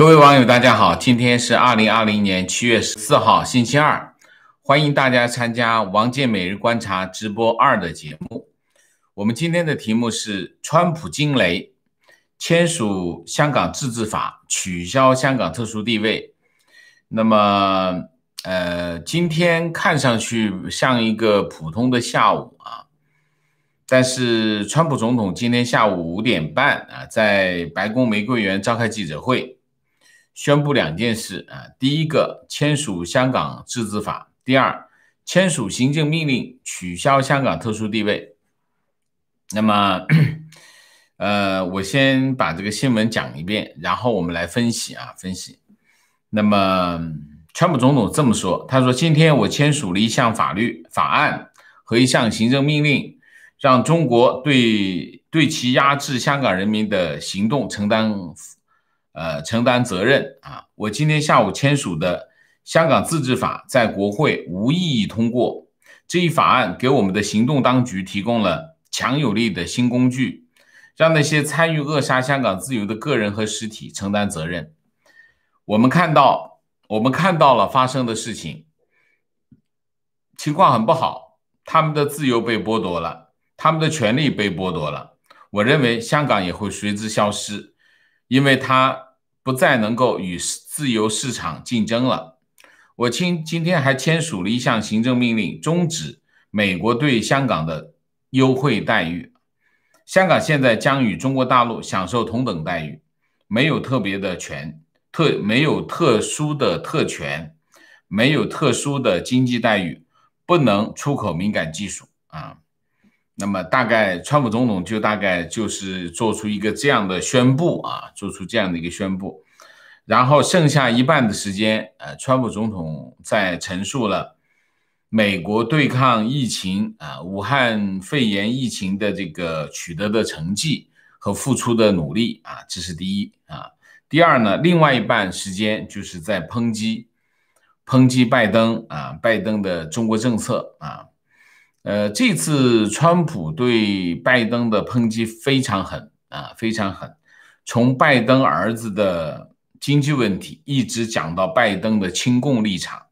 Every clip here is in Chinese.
各位网友，大家好！今天是二零二零年七月十四号，星期二，欢迎大家参加王建每日观察直播二的节目。我们今天的题目是：川普惊雷，签署香港自治法，取消香港特殊地位。那么，呃，今天看上去像一个普通的下午啊，但是川普总统今天下午五点半啊，在白宫玫瑰园召开记者会。宣布两件事啊，第一个签署香港制治法，第二签署行政命令取消香港特殊地位。那么，呃，我先把这个新闻讲一遍，然后我们来分析啊分析。那么，川普总统这么说，他说今天我签署了一项法律法案和一项行政命令，让中国对对其压制香港人民的行动承担。呃，承担责任啊！我今天下午签署的《香港自治法》在国会无异议通过。这一法案给我们的行动当局提供了强有力的新工具，让那些参与扼杀香港自由的个人和实体承担责任。我们看到，我们看到了发生的事情，情况很不好。他们的自由被剥夺了，他们的权利被剥夺了。我认为，香港也会随之消失。因为它不再能够与自由市场竞争了。我今今天还签署了一项行政命令，终止美国对香港的优惠待遇。香港现在将与中国大陆享受同等待遇，没有特别的权特，没有特殊的特权，没有特殊的经济待遇，不能出口敏感技术啊。那么大概川普总统就大概就是做出一个这样的宣布啊，做出这样的一个宣布，然后剩下一半的时间，呃，川普总统在陈述了美国对抗疫情啊、武汉肺炎疫情的这个取得的成绩和付出的努力啊，这是第一啊。第二呢，另外一半时间就是在抨击，抨击拜登啊，拜登的中国政策啊。呃，这次川普对拜登的抨击非常狠啊，非常狠。从拜登儿子的经济问题一直讲到拜登的亲共立场，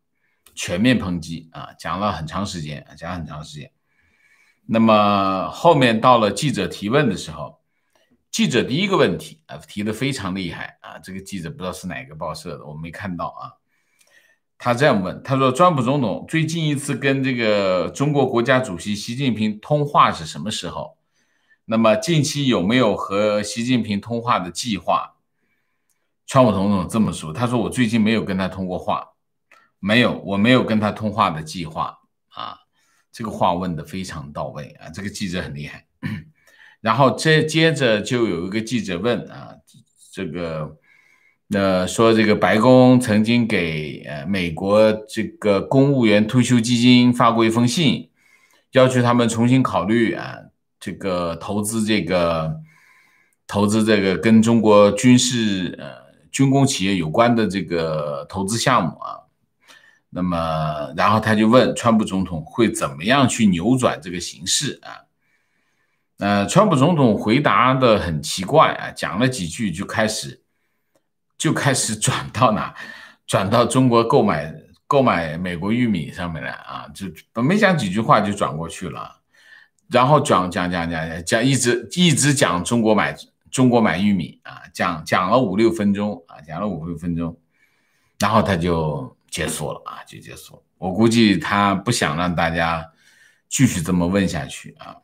全面抨击啊，讲了很长时间，讲很长时间。那么后面到了记者提问的时候，记者第一个问题啊，提的非常厉害啊，这个记者不知道是哪个报社的，我没看到啊。他这样问，他说：“川普总统最近一次跟这个中国国家主席习近平通话是什么时候？那么近期有没有和习近平通话的计划？”川普总统这么说，他说：“我最近没有跟他通过话，没有，我没有跟他通话的计划。”啊，这个话问的非常到位啊，这个记者很厉害。然后接接着就有一个记者问啊，这个。那说这个白宫曾经给呃美国这个公务员退休基金发过一封信，要求他们重新考虑啊这个投资这个投资这个跟中国军事呃军工企业有关的这个投资项目啊，那么然后他就问川普总统会怎么样去扭转这个形势啊？呃，川普总统回答的很奇怪啊，讲了几句就开始。就开始转到哪，转到中国购买购买美国玉米上面来啊！就没讲几句话就转过去了，然后讲讲讲讲讲，一直一直讲中国买中国买玉米啊！讲讲了五六分钟啊，讲了五六分钟，然后他就结束了啊，就结束了。我估计他不想让大家继续这么问下去啊。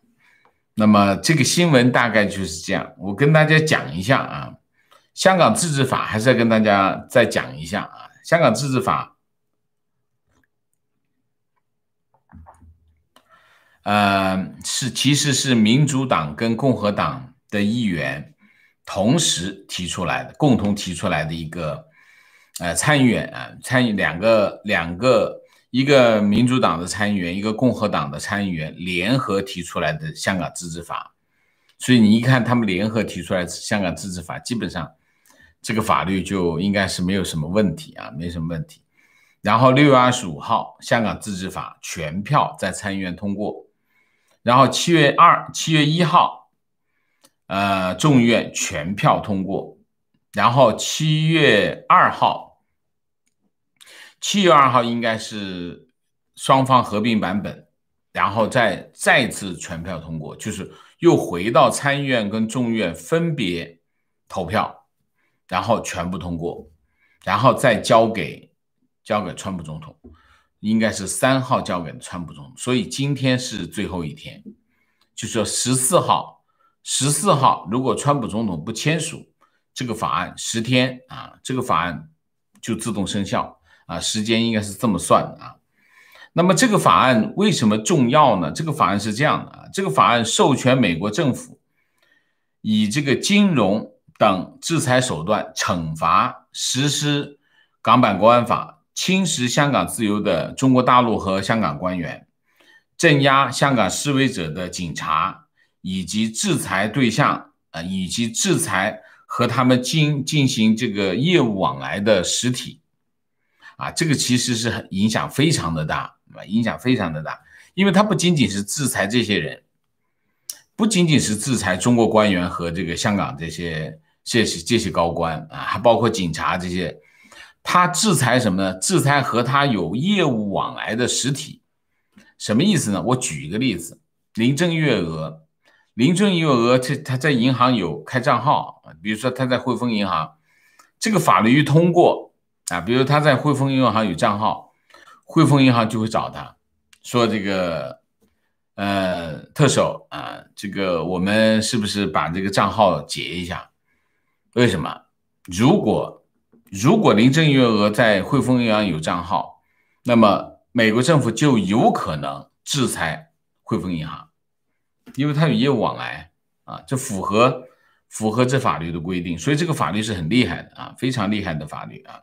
那么这个新闻大概就是这样，我跟大家讲一下啊。香港自治法还是要跟大家再讲一下啊！香港自治法，呃，是其实是民主党跟共和党的议员同时提出来的，共同提出来的一个呃参议员啊，参与两个两个一个民主党的参议员，一个共和党的参议员联合提出来的香港自治法，所以你一看他们联合提出来香港自治法，基本上。这个法律就应该是没有什么问题啊，没什么问题。然后六月二十五号，香港自治法全票在参议院通过。然后七月二七月一号，呃，众议院全票通过。然后七月二号，七月二号应该是双方合并版本，然后再再次全票通过，就是又回到参议院跟众议院分别投票。然后全部通过，然后再交给交给川普总统，应该是三号交给川普总统。所以今天是最后一天，就说十四号，十四号如果川普总统不签署这个法案，十天啊，这个法案就自动生效啊。时间应该是这么算的啊。那么这个法案为什么重要呢？这个法案是这样的啊，这个法案授权美国政府以这个金融。等制裁手段惩罚实施港版国安法、侵蚀香港自由的中国大陆和香港官员，镇压香港示威者的警察，以及制裁对象啊，以及制裁和他们进进行这个业务往来的实体，啊，这个其实是很影响非常的大，啊，影响非常的大，因为它不仅仅是制裁这些人，不仅仅是制裁中国官员和这个香港这些。这些这些高官啊，还包括警察这些，他制裁什么呢？制裁和他有业务往来的实体，什么意思呢？我举一个例子，林郑月娥，林郑月娥，他他在银行有开账号，比如说他在汇丰银行，这个法律一通过啊，比如他在汇丰银行有账号，汇丰银行就会找他说这个，呃，特首啊，这个我们是不是把这个账号解一下？为什么？如果如果林郑月娥在汇丰银行有账号，那么美国政府就有可能制裁汇丰银行，因为它有业务往来啊，这符合符合这法律的规定，所以这个法律是很厉害的啊，非常厉害的法律啊。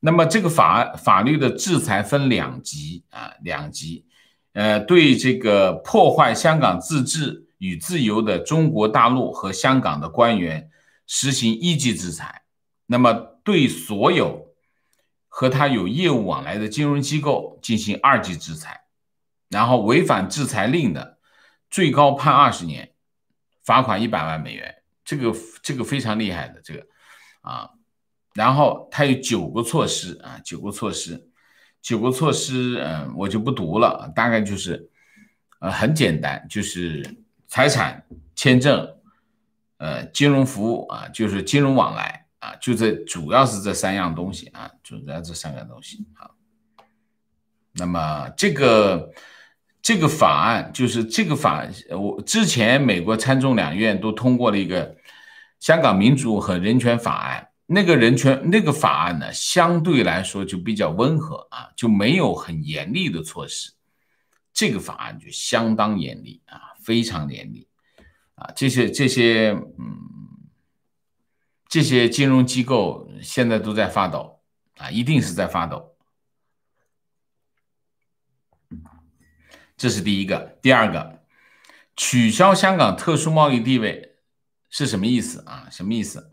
那么这个法法律的制裁分两级啊，两级，呃，对这个破坏香港自治与自由的中国大陆和香港的官员。实行一级制裁，那么对所有和他有业务往来的金融机构进行二级制裁，然后违反制裁令的，最高判二十年，罚款一百万美元，这个这个非常厉害的这个，啊，然后他有九个措施啊，九个措施，九个措施，嗯，我就不读了，大概就是，呃，很简单，就是财产、签证。呃，金融服务啊，就是金融往来啊，就这主要是这三样东西啊，主要这三样东西啊。那么这个这个法案就是这个法，我之前美国参众两院都通过了一个香港民主和人权法案，那个人权那个法案呢，相对来说就比较温和啊，就没有很严厉的措施。这个法案就相当严厉啊，非常严厉。啊，这些这些嗯，这些金融机构现在都在发抖啊，一定是在发抖。这是第一个，第二个，取消香港特殊贸易地位是什么意思啊？什么意思？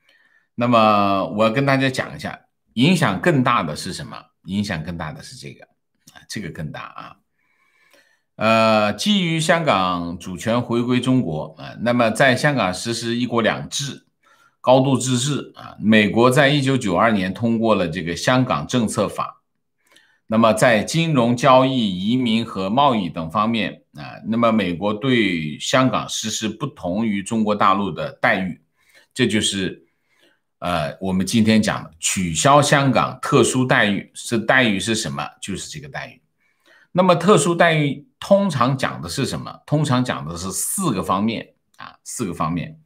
那么我跟大家讲一下，影响更大的是什么？影响更大的是这个啊，这个更大啊。呃，基于香港主权回归中国啊，那么在香港实施“一国两制”、高度自治啊，美国在一九九二年通过了这个《香港政策法》，那么在金融交易、移民和贸易等方面啊，那么美国对香港实施不同于中国大陆的待遇，这就是呃我们今天讲的取消香港特殊待遇。是待遇是什么？就是这个待遇。那么特殊待遇。通常讲的是什么？通常讲的是四个方面啊，四个方面。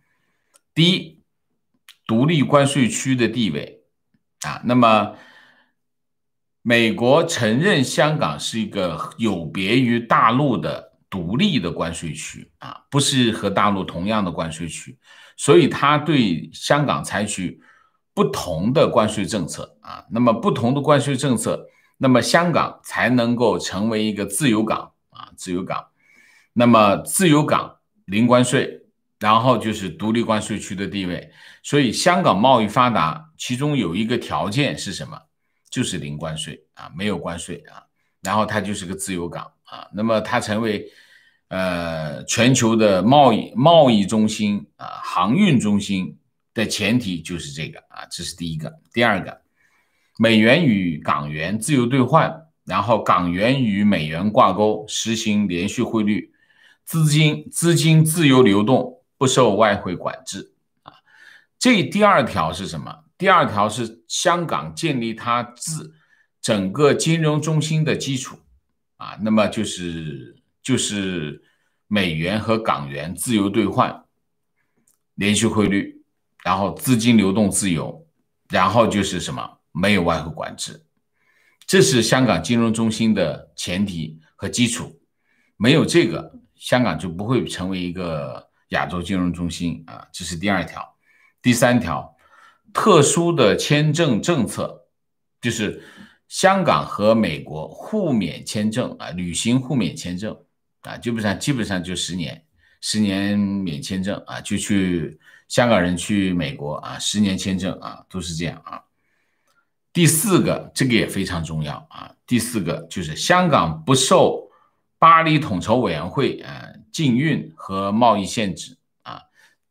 第一，独立关税区的地位啊，那么美国承认香港是一个有别于大陆的独立的关税区啊，不是和大陆同样的关税区，所以它对香港采取不同的关税政策啊，那么不同的关税政策，那么香港才能够成为一个自由港。自由港，那么自由港零关税，然后就是独立关税区的地位。所以香港贸易发达，其中有一个条件是什么？就是零关税啊，没有关税啊，然后它就是个自由港啊。那么它成为呃全球的贸易贸易中心啊，航运中心的前提就是这个啊，这是第一个。第二个，美元与港元自由兑换。然后港元与美元挂钩，实行连续汇率，资金资金自由流动，不受外汇管制啊。这第二条是什么？第二条是香港建立它自整个金融中心的基础啊。那么就是就是美元和港元自由兑换，连续汇率，然后资金流动自由，然后就是什么？没有外汇管制。这是香港金融中心的前提和基础，没有这个，香港就不会成为一个亚洲金融中心啊。这是第二条，第三条，特殊的签证政策，就是香港和美国互免签证啊，旅行互免签证啊，基本上基本上就十年，十年免签证啊，就去香港人去美国啊，十年签证啊，都是这样啊。第四个，这个也非常重要啊。第四个就是香港不受巴黎统筹委员会啊禁运和贸易限制啊。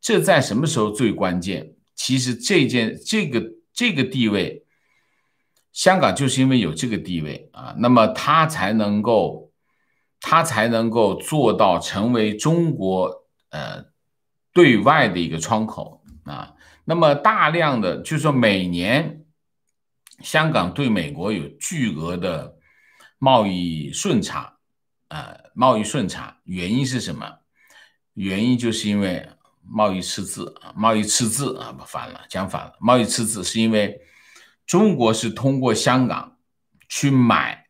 这在什么时候最关键？其实这件这个这个地位，香港就是因为有这个地位啊，那么它才能够它才能够做到成为中国呃对外的一个窗口啊。那么大量的就是说每年。香港对美国有巨额的贸易顺差，啊，贸易顺差原因是什么？原因就是因为贸易赤字，啊，贸易赤字啊，不反了，讲反了，贸易赤字是因为中国是通过香港去买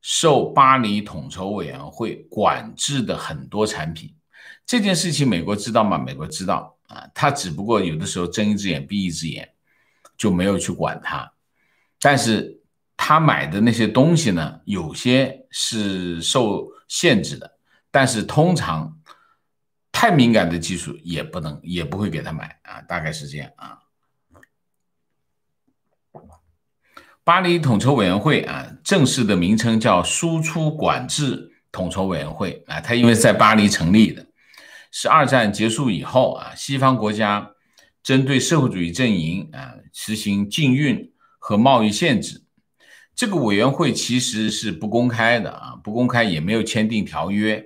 受巴黎统筹委员会管制的很多产品，这件事情美国知道吗？美国知道啊，他只不过有的时候睁一只眼闭一只眼，就没有去管它。但是他买的那些东西呢，有些是受限制的，但是通常太敏感的技术也不能，也不会给他买啊，大概是这样啊。巴黎统筹委员会啊，正式的名称叫输出管制统筹委员会啊，它因为在巴黎成立的，是二战结束以后啊，西方国家针对社会主义阵营啊实行禁运。和贸易限制，这个委员会其实是不公开的啊，不公开也没有签订条约，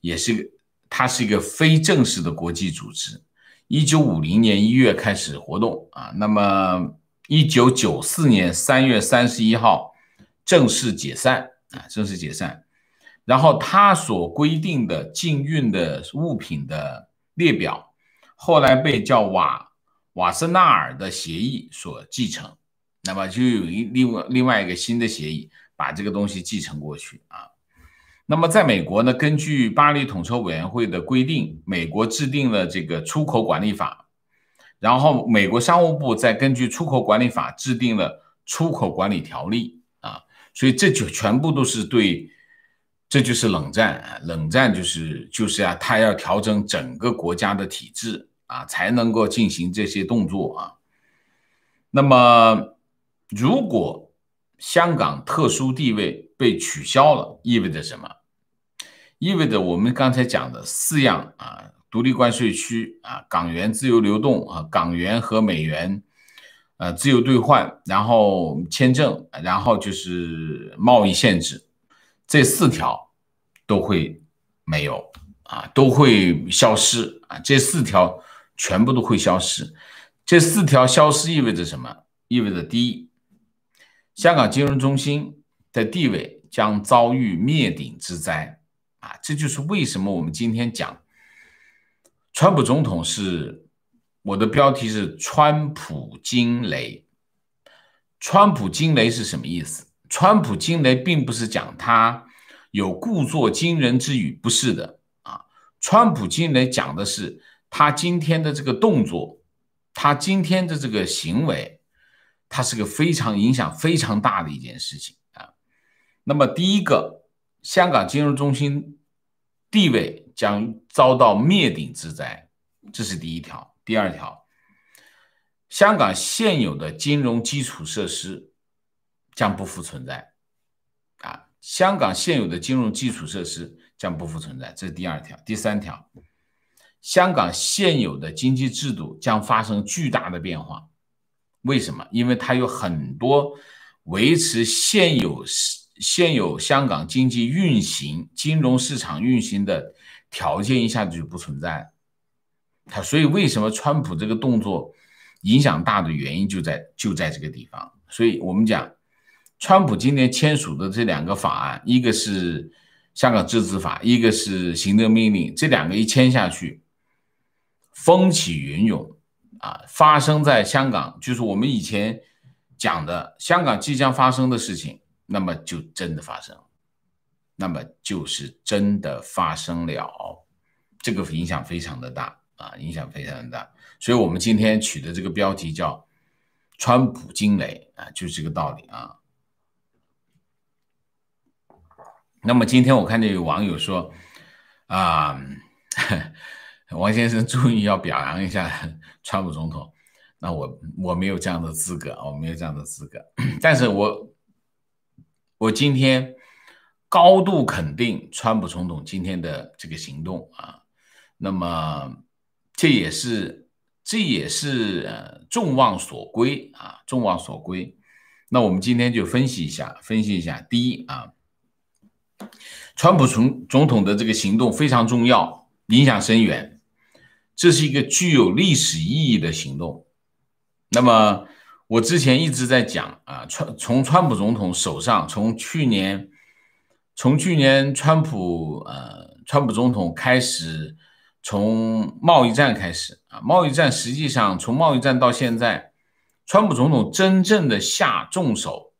也是它是一个非正式的国际组织。一九五零年一月开始活动啊，那么一九九四年三月三十一号正式解散啊，正式解散。然后它所规定的禁运的物品的列表，后来被叫瓦瓦斯纳尔的协议所继承。那么就有一另外另外一个新的协议，把这个东西继承过去啊。那么在美国呢，根据巴黎统筹委员会的规定，美国制定了这个出口管理法，然后美国商务部再根据出口管理法制定了出口管理条例啊。所以这就全部都是对，这就是冷战，冷战就是就是啊，他要调整整个国家的体制啊，才能够进行这些动作啊。那么。如果香港特殊地位被取消了，意味着什么？意味着我们刚才讲的四样啊：独立关税区啊，港元自由流动啊，港元和美元呃自由兑换，然后签证，然后就是贸易限制，这四条都会没有啊，都会消失啊，这四条全部都会消失。这四条消失意味着什么？意味着第一。香港金融中心的地位将遭遇灭顶之灾啊！这就是为什么我们今天讲，川普总统是我的标题是“川普惊雷”。川普惊雷是什么意思？川普惊雷并不是讲他有故作惊人之语，不是的啊！川普惊雷讲的是他今天的这个动作，他今天的这个行为。它是个非常影响非常大的一件事情啊。那么，第一个，香港金融中心地位将遭到灭顶之灾，这是第一条。第二条，香港现有的金融基础设施将不复存在啊。香港现有的金融基础设施将不复存在，这是第二条。第三条，香港现有的经济制度将发生巨大的变化。为什么？因为它有很多维持现有现有香港经济运行、金融市场运行的条件一下子就不存在，了。它所以为什么川普这个动作影响大的原因就在就在这个地方。所以我们讲，川普今年签署的这两个法案，一个是香港自治法，一个是行政命令，这两个一签下去，风起云涌。啊，发生在香港，就是我们以前讲的香港即将发生的事情，那么就真的发生那么就是真的发生了，这个影响非常的大啊，影响非常大，所以我们今天取的这个标题叫“川普惊雷”啊，就是这个道理啊。那么今天我看见有网友说，啊，王先生终于要表扬一下。川普总统，那我我没有这样的资格，我没有这样的资格。但是我，我今天高度肯定川普总统今天的这个行动啊，那么这也是这也是呃众望所归啊，众望所归。那我们今天就分析一下，分析一下。第一啊，川普总总统的这个行动非常重要，影响深远。这是一个具有历史意义的行动。那么，我之前一直在讲啊，川从川普总统手上，从去年，从去年川普呃川普总统开始，从贸易战开始啊，贸易战实际上从贸易战到现在，川普总统真正的下重手，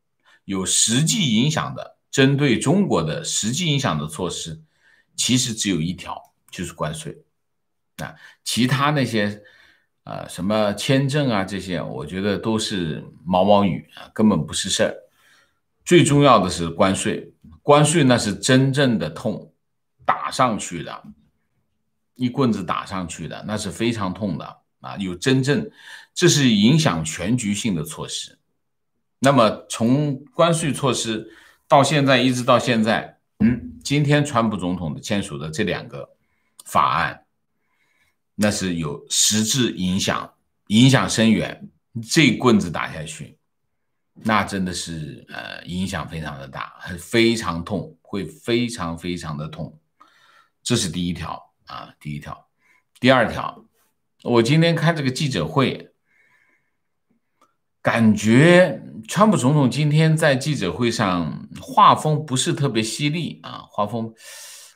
有实际影响的，针对中国的实际影响的措施，其实只有一条，就是关税。啊，其他那些，呃，什么签证啊，这些，我觉得都是毛毛雨啊，根本不是事儿。最重要的是关税，关税那是真正的痛，打上去的，一棍子打上去的，那是非常痛的啊。有真正，这是影响全局性的措施。那么从关税措施到现在一直到现在，嗯，今天川普总统的签署的这两个法案。那是有实质影响，影响深远。这棍子打下去，那真的是呃影响非常的大，非常痛，会非常非常的痛。这是第一条啊，第一条。第二条，我今天开这个记者会，感觉川普总统今天在记者会上画风不是特别犀利啊，画风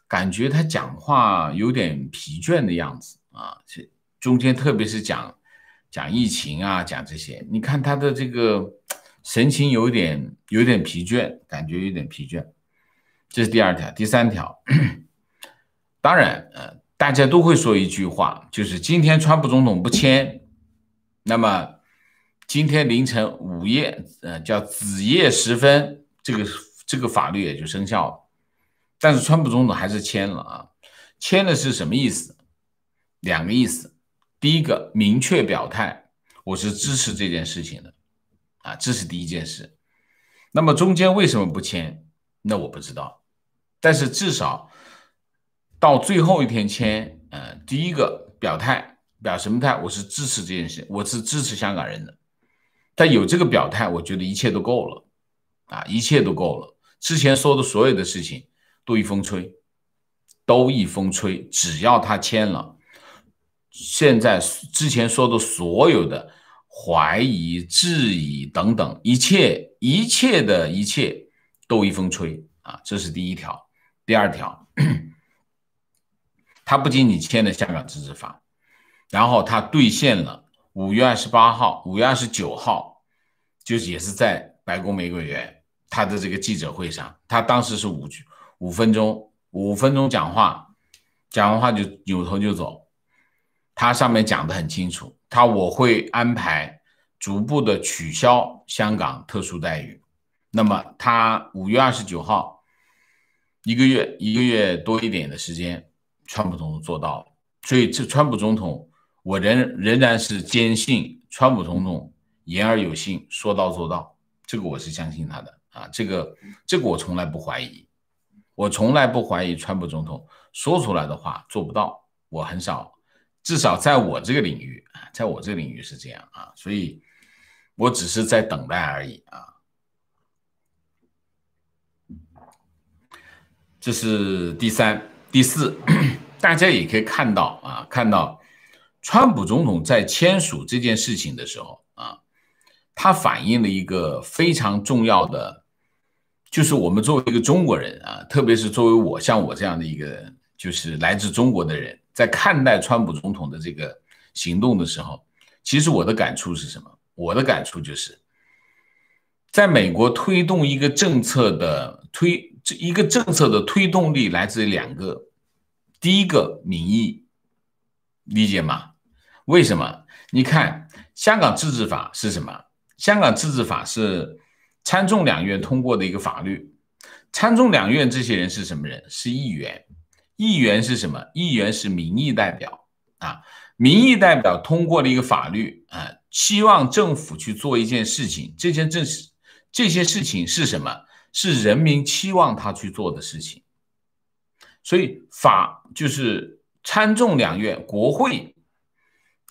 感觉他讲话有点疲倦的样子。啊，这中间特别是讲讲疫情啊，讲这些，你看他的这个神情有点有点疲倦，感觉有点疲倦。这是第二条，第三条。当然，呃，大家都会说一句话，就是今天川普总统不签，那么今天凌晨午夜，呃，叫子夜时分，这个这个法律也就生效了。但是川普总统还是签了啊，签了是什么意思？两个意思，第一个明确表态，我是支持这件事情的，啊，这是第一件事。那么中间为什么不签？那我不知道，但是至少到最后一天签，呃，第一个表态，表什么态？我是支持这件事情，我是支持香港人的。但有这个表态，我觉得一切都够了，啊，一切都够了。之前说的所有的事情，都一风吹，都一风吹。只要他签了。现在之前说的所有的怀疑、质疑等等，一切一切的一切都一风吹啊！这是第一条。第二条，他不仅仅签了香港自治法，然后他兑现了。五月二十八号、五月二十九号，就是也是在白宫玫瑰园他的这个记者会上，他当时是五句五分钟、五分钟讲话，讲完话就扭头就走。他上面讲的很清楚，他我会安排逐步的取消香港特殊待遇。那么他五月二十九号，一个月一个月多一点的时间，川普总统做到了。所以这川普总统，我仍仍然是坚信川普总统言而有信，说到做到。这个我是相信他的啊，这个这个我从来不怀疑，我从来不怀疑川普总统说出来的话做不到。我很少。至少在我这个领域，啊，在我这个领域是这样啊，所以我只是在等待而已啊。这是第三、第四，大家也可以看到啊，看到川普总统在签署这件事情的时候啊，他反映了一个非常重要的，就是我们作为一个中国人啊，特别是作为我像我这样的一个。就是来自中国的人在看待川普总统的这个行动的时候，其实我的感触是什么？我的感触就是，在美国推动一个政策的推，这一个政策的推动力来自于两个，第一个民意，理解吗？为什么？你看《香港自治法》是什么？《香港自治法》是参众两院通过的一个法律，参众两院这些人是什么人？是议员。议员是什么？议员是民意代表啊，民意代表通过了一个法律啊，期望政府去做一件事情。这件政事，这些事情是什么？是人民期望他去做的事情。所以法就是参众两院国会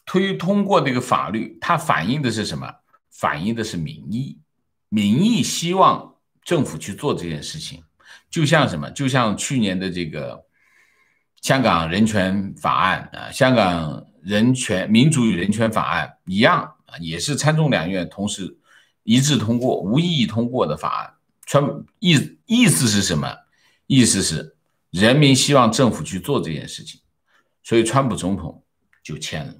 推通过这个法律，它反映的是什么？反映的是民意，民意希望政府去做这件事情。就像什么？就像去年的这个。香港人权法案啊，香港人权民主与人权法案一样啊，也是参众两院同时一致通过、无异议通过的法案。川意意思是什么？意思是人民希望政府去做这件事情，所以川普总统就签了。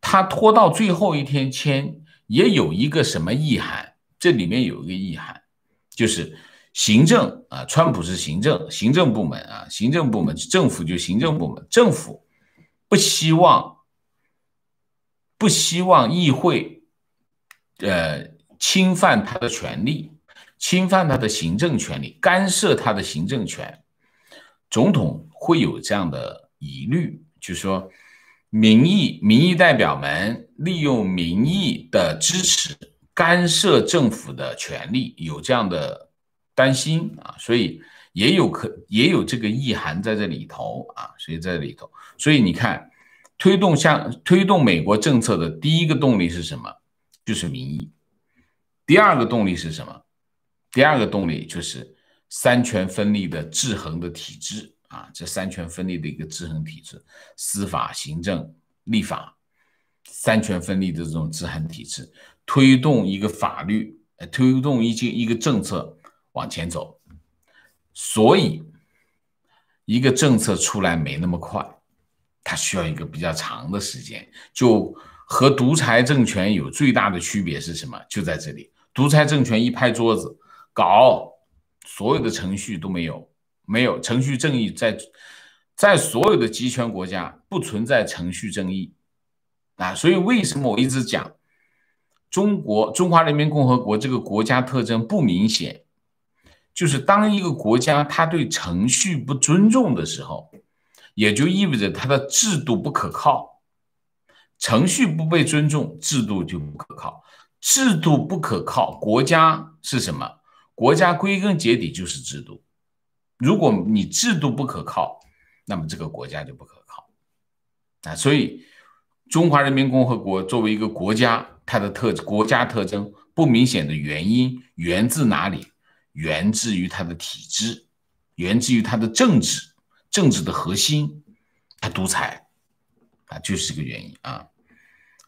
他拖到最后一天签，也有一个什么意涵？这里面有一个意涵，就是。行政啊，川普是行政行政部门啊，行政部门政府，就行政部门政府不希望不希望议会呃侵犯他的权利，侵犯他的行政权利，干涉他的行政权，总统会有这样的疑虑，就是说民意民意代表们利用民意的支持干涉政府的权利，有这样的。担心啊，所以也有可也有这个意涵在这里头啊，所以在这里头，所以你看，推动向推动美国政策的第一个动力是什么？就是民意。第二个动力是什么？第二个动力就是三权分立的制衡的体制啊，这三权分立的一个制衡体制，司法、行政、立法，三权分立的这种制衡体制，推动一个法律，推动一进一个政策。往前走，所以一个政策出来没那么快，它需要一个比较长的时间。就和独裁政权有最大的区别是什么？就在这里，独裁政权一拍桌子搞，所有的程序都没有，没有程序正义。在在所有的集权国家不存在程序正义啊，所以为什么我一直讲中国中华人民共和国这个国家特征不明显？就是当一个国家它对程序不尊重的时候，也就意味着它的制度不可靠，程序不被尊重，制度就不可靠。制度不可靠，国家是什么？国家归根结底就是制度。如果你制度不可靠，那么这个国家就不可靠。啊，所以中华人民共和国作为一个国家，它的特国家特征不明显的原因源自哪里？源自于他的体制，源自于他的政治，政治的核心，他独裁，啊，就是这个原因啊。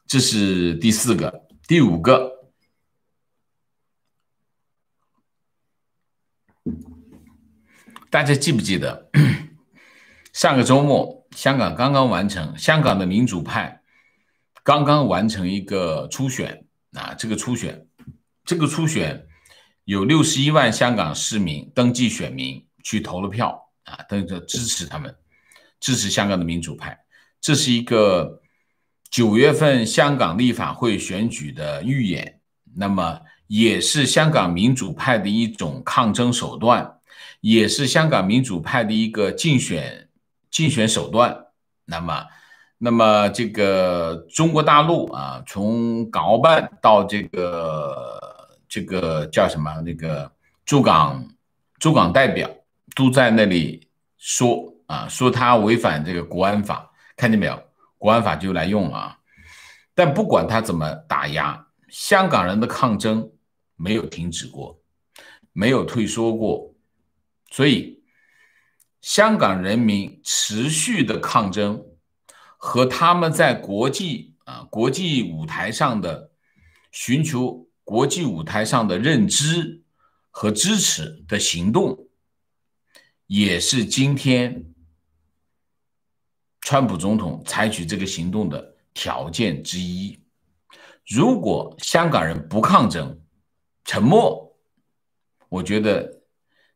这是第四个，第五个，大家记不记得？上个周末，香港刚刚完成，香港的民主派刚刚完成一个初选啊，这个初选，这个初选。有六十一万香港市民登记选民去投了票啊，登着支持他们，支持香港的民主派。这是一个九月份香港立法会选举的预演，那么也是香港民主派的一种抗争手段，也是香港民主派的一个竞选竞选手段。那么，那么这个中国大陆啊，从港澳办到这个。这个叫什么？那个驻港驻港代表都在那里说啊，说他违反这个国安法，看见没有？国安法就来用了啊！但不管他怎么打压，香港人的抗争没有停止过，没有退缩过。所以，香港人民持续的抗争和他们在国际啊国际舞台上的寻求。国际舞台上的认知和支持的行动，也是今天川普总统采取这个行动的条件之一。如果香港人不抗争、沉默，我觉得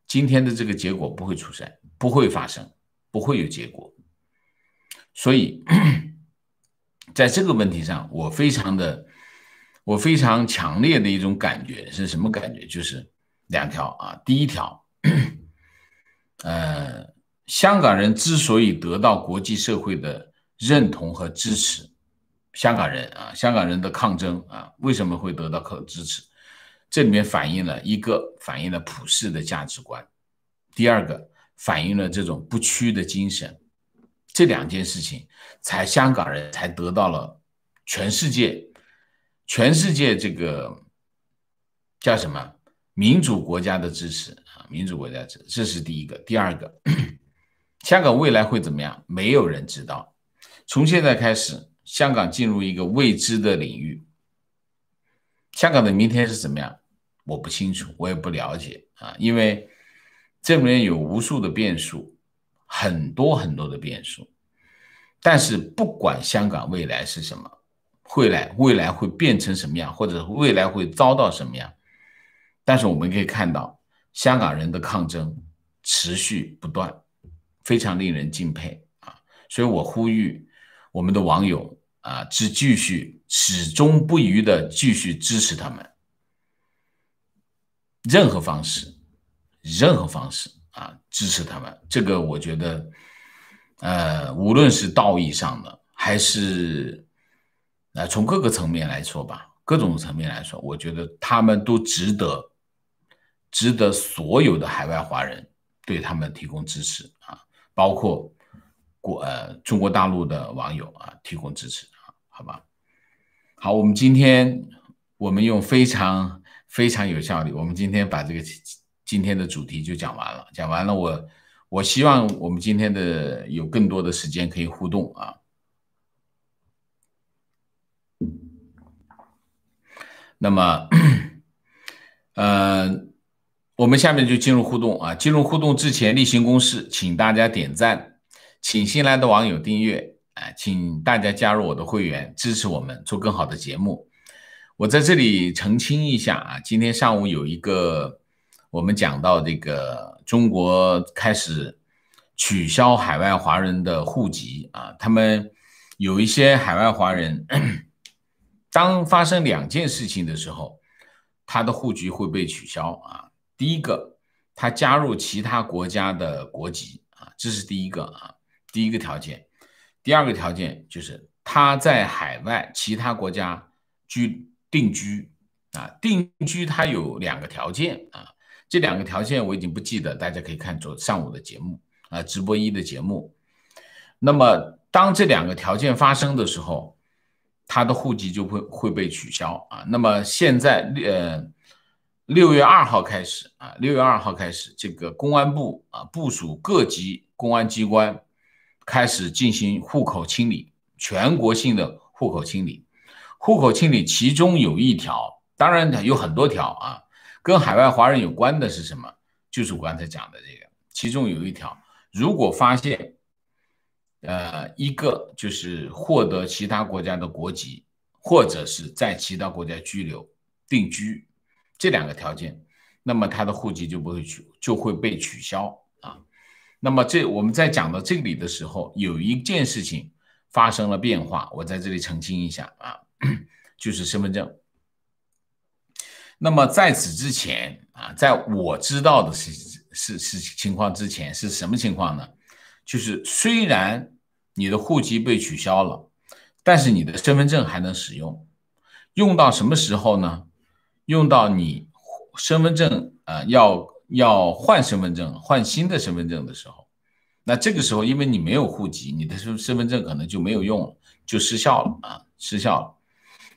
今天的这个结果不会出现，不会发生，不会有结果。所以，在这个问题上，我非常的。我非常强烈的一种感觉是什么感觉？就是两条啊，第一条，呃，香港人之所以得到国际社会的认同和支持，香港人啊，香港人的抗争啊，为什么会得到支持？这里面反映了一个，反映了普世的价值观；第二个，反映了这种不屈的精神。这两件事情，才香港人才得到了全世界。全世界这个叫什么民主国家的支持啊，民主国家持，这是第一个。第二个，香港未来会怎么样？没有人知道。从现在开始，香港进入一个未知的领域。香港的明天是怎么样？我不清楚，我也不了解啊，因为这里面有无数的变数，很多很多的变数。但是不管香港未来是什么。会来未来会变成什么样，或者未来会遭到什么样？但是我们可以看到，香港人的抗争持续不断，非常令人敬佩啊！所以我呼吁我们的网友啊，只继续始终不渝的继续支持他们，任何方式，任何方式啊，支持他们。这个我觉得，呃，无论是道义上的还是。那从各个层面来说吧，各种层面来说，我觉得他们都值得，值得所有的海外华人对他们提供支持啊，包括国呃中国大陆的网友啊提供支持啊，好吧？好，我们今天我们用非常非常有效率，我们今天把这个今天的主题就讲完了，讲完了，我我希望我们今天的有更多的时间可以互动啊。那么，呃，我们下面就进入互动啊。进入互动之前，例行公事，请大家点赞，请新来的网友订阅，啊，请大家加入我的会员，支持我们做更好的节目。我在这里澄清一下啊，今天上午有一个我们讲到这个中国开始取消海外华人的户籍啊，他们有一些海外华人。当发生两件事情的时候，他的户籍会被取消啊。第一个，他加入其他国家的国籍啊，这是第一个啊，第一个条件。第二个条件就是他在海外其他国家居定居啊，定居他有两个条件啊，这两个条件我已经不记得，大家可以看昨上午的节目啊，直播一的节目。那么，当这两个条件发生的时候。他的户籍就会会被取消啊。那么现在，呃，六月二号开始啊，六月二号开始，这个公安部啊部署各级公安机关开始进行户口清理，全国性的户口清理。户口清理其中有一条，当然有很多条啊，跟海外华人有关的是什么？就是我刚才讲的这个，其中有一条，如果发现。呃，一个就是获得其他国家的国籍，或者是在其他国家居留、定居，这两个条件，那么他的户籍就不会取，就会被取消啊。那么这我们在讲到这里的时候，有一件事情发生了变化，我在这里澄清一下啊，就是身份证。那么在此之前啊，在我知道的是是是情况之前是什么情况呢？就是虽然。你的户籍被取消了，但是你的身份证还能使用，用到什么时候呢？用到你身份证啊要要换身份证、换新的身份证的时候，那这个时候因为你没有户籍，你的身身份证可能就没有用了，就失效了啊，失效了。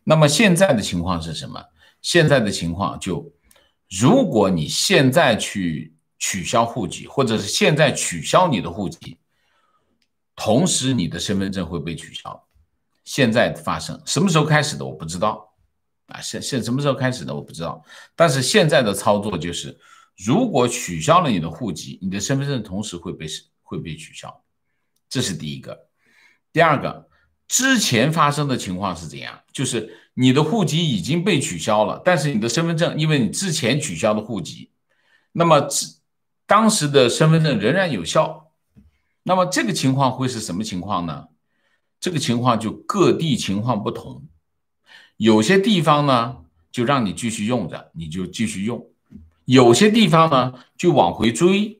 那么现在的情况是什么？现在的情况就，如果你现在去取消户籍，或者是现在取消你的户籍。同时，你的身份证会被取消。现在发生什么时候开始的？我不知道啊。现现什么时候开始的？我不知道。但是现在的操作就是，如果取消了你的户籍，你的身份证同时会被会被取消。这是第一个。第二个，之前发生的情况是怎样？就是你的户籍已经被取消了，但是你的身份证，因为你之前取消的户籍，那么当时的身份证仍然有效。那么这个情况会是什么情况呢？这个情况就各地情况不同，有些地方呢就让你继续用着，你就继续用；有些地方呢就往回追，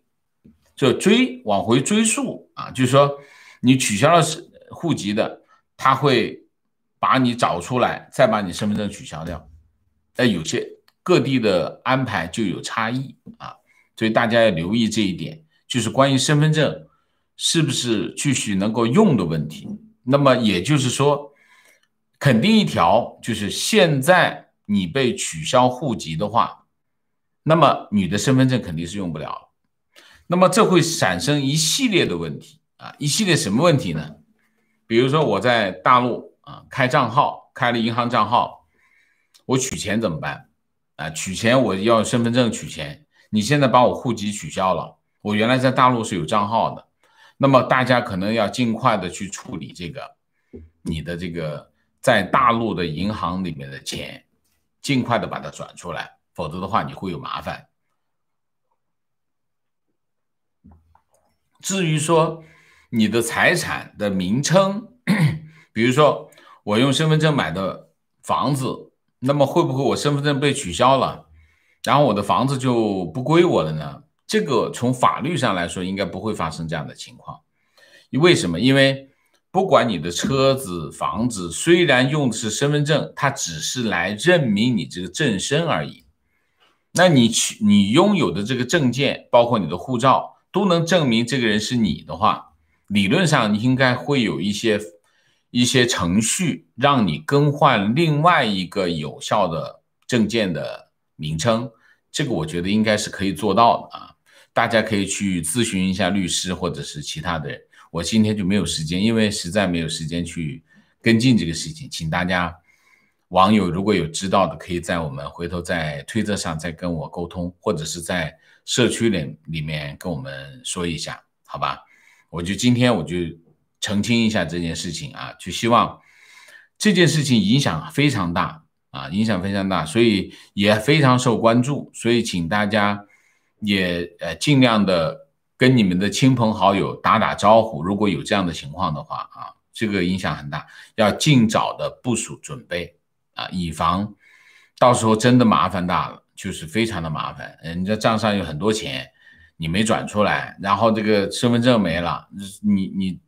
就追往回追溯啊，就是说你取消了是户籍的，他会把你找出来，再把你身份证取消掉。哎，有些各地的安排就有差异啊，所以大家要留意这一点，就是关于身份证。是不是继续能够用的问题？那么也就是说，肯定一条就是现在你被取消户籍的话，那么你的身份证肯定是用不了那么这会产生一系列的问题啊，一系列什么问题呢？比如说我在大陆啊开账号，开了银行账号，我取钱怎么办？啊，取钱我要身份证取钱，你现在把我户籍取消了，我原来在大陆是有账号的。那么大家可能要尽快的去处理这个，你的这个在大陆的银行里面的钱，尽快的把它转出来，否则的话你会有麻烦。至于说你的财产的名称，比如说我用身份证买的房子，那么会不会我身份证被取消了，然后我的房子就不归我了呢？这个从法律上来说，应该不会发生这样的情况。为什么？因为不管你的车子、房子，虽然用的是身份证，它只是来认明你这个正身而已。那你去，你拥有的这个证件，包括你的护照，都能证明这个人是你的话，理论上应该会有一些一些程序，让你更换另外一个有效的证件的名称。这个我觉得应该是可以做到的啊。大家可以去咨询一下律师或者是其他的人，我今天就没有时间，因为实在没有时间去跟进这个事情，请大家网友如果有知道的，可以在我们回头在推特上再跟我沟通，或者是在社区里里面跟我们说一下，好吧？我就今天我就澄清一下这件事情啊，就希望这件事情影响非常大啊，影响非常大，所以也非常受关注，所以请大家。也呃，尽量的跟你们的亲朋好友打打招呼。如果有这样的情况的话啊，这个影响很大，要尽早的部署准备啊，以防到时候真的麻烦大了，就是非常的麻烦。嗯，你这账上有很多钱，你没转出来，然后这个身份证没了，你你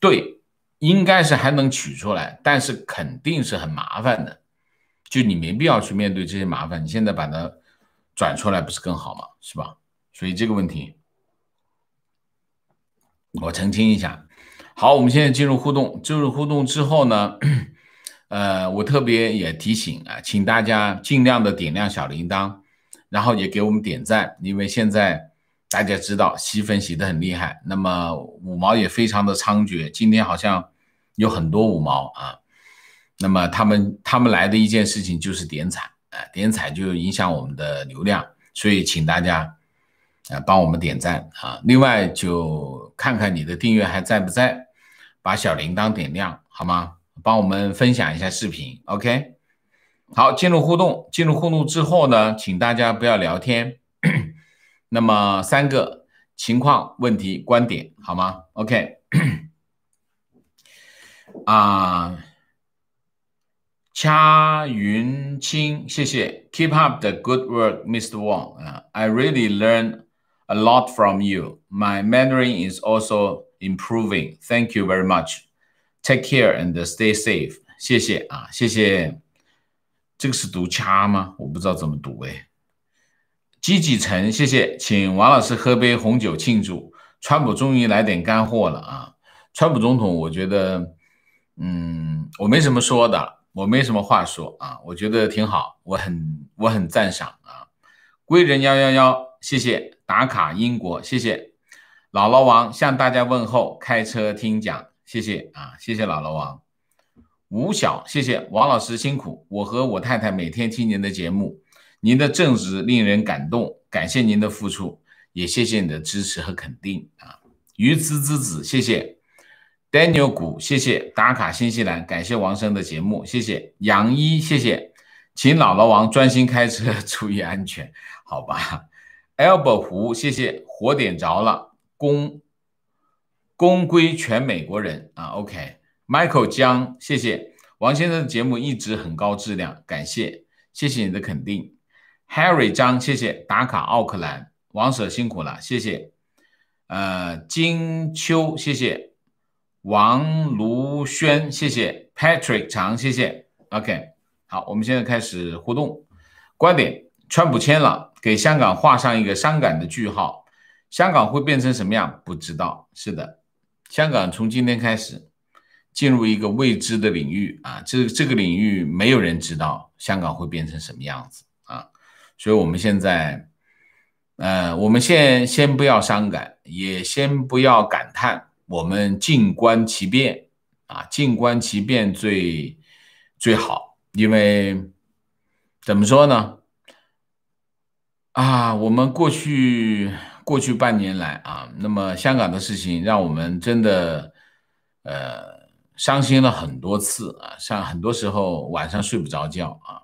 对，应该是还能取出来，但是肯定是很麻烦的，就你没必要去面对这些麻烦。你现在把它。转出来不是更好吗？是吧？所以这个问题我澄清一下。好，我们现在进入互动。进入互动之后呢，呃，我特别也提醒啊，请大家尽量的点亮小铃铛，然后也给我们点赞，因为现在大家知道吸粉吸的很厉害，那么五毛也非常的猖獗。今天好像有很多五毛啊，那么他们他们来的一件事情就是点惨。啊，点彩就影响我们的流量，所以请大家啊帮我们点赞啊！另外就看看你的订阅还在不在，把小铃铛点亮好吗？帮我们分享一下视频，OK？好，进入互动，进入互动之后呢，请大家不要聊天，那么三个情况、问题、观点，好吗？OK？啊。掐云清，谢谢。Keep up the good work, Mr. Wang. 啊，I really learn a lot from you. My Mandarin is also improving. Thank you very much. Take care and stay safe. 谢谢啊，谢谢。这个是读掐吗？我不知道怎么读哎。积极成，谢谢。请王老师喝杯红酒庆祝。川普终于来点干货了啊！川普总统，我觉得，嗯，我没什么说的。我没什么话说啊，我觉得挺好，我很我很赞赏啊。归人幺幺幺，谢谢打卡英国，谢谢姥姥王向大家问候，开车听讲，谢谢啊，谢谢姥姥王。吴晓，谢谢王老师辛苦，我和我太太每天听您的节目，您的正直令人感动，感谢您的付出，也谢谢你的支持和肯定啊。鱼之之子，谢谢。Daniel 谷，谢谢打卡新西兰，感谢王生的节目，谢谢杨一，谢谢，请姥姥王专心开车，注意安全，好吧。Albert 湖，谢谢火点着了，公公归全美国人啊，OK。Michael 江，谢谢王先生的节目一直很高质量，感谢，谢谢你的肯定。Harry 张，谢谢打卡奥克兰，王舍辛苦了，谢谢。呃，金秋，谢谢。王卢轩，谢谢 Patrick，长，谢谢，OK，好，我们现在开始互动。观点：川普签了，给香港画上一个伤感的句号。香港会变成什么样？不知道。是的，香港从今天开始进入一个未知的领域啊，这这个领域没有人知道香港会变成什么样子啊。所以，我们现在，呃，我们先先不要伤感，也先不要感叹。我们静观其变啊，静观其变最最好，因为怎么说呢？啊，我们过去过去半年来啊，那么香港的事情让我们真的呃伤心了很多次啊，像很多时候晚上睡不着觉啊。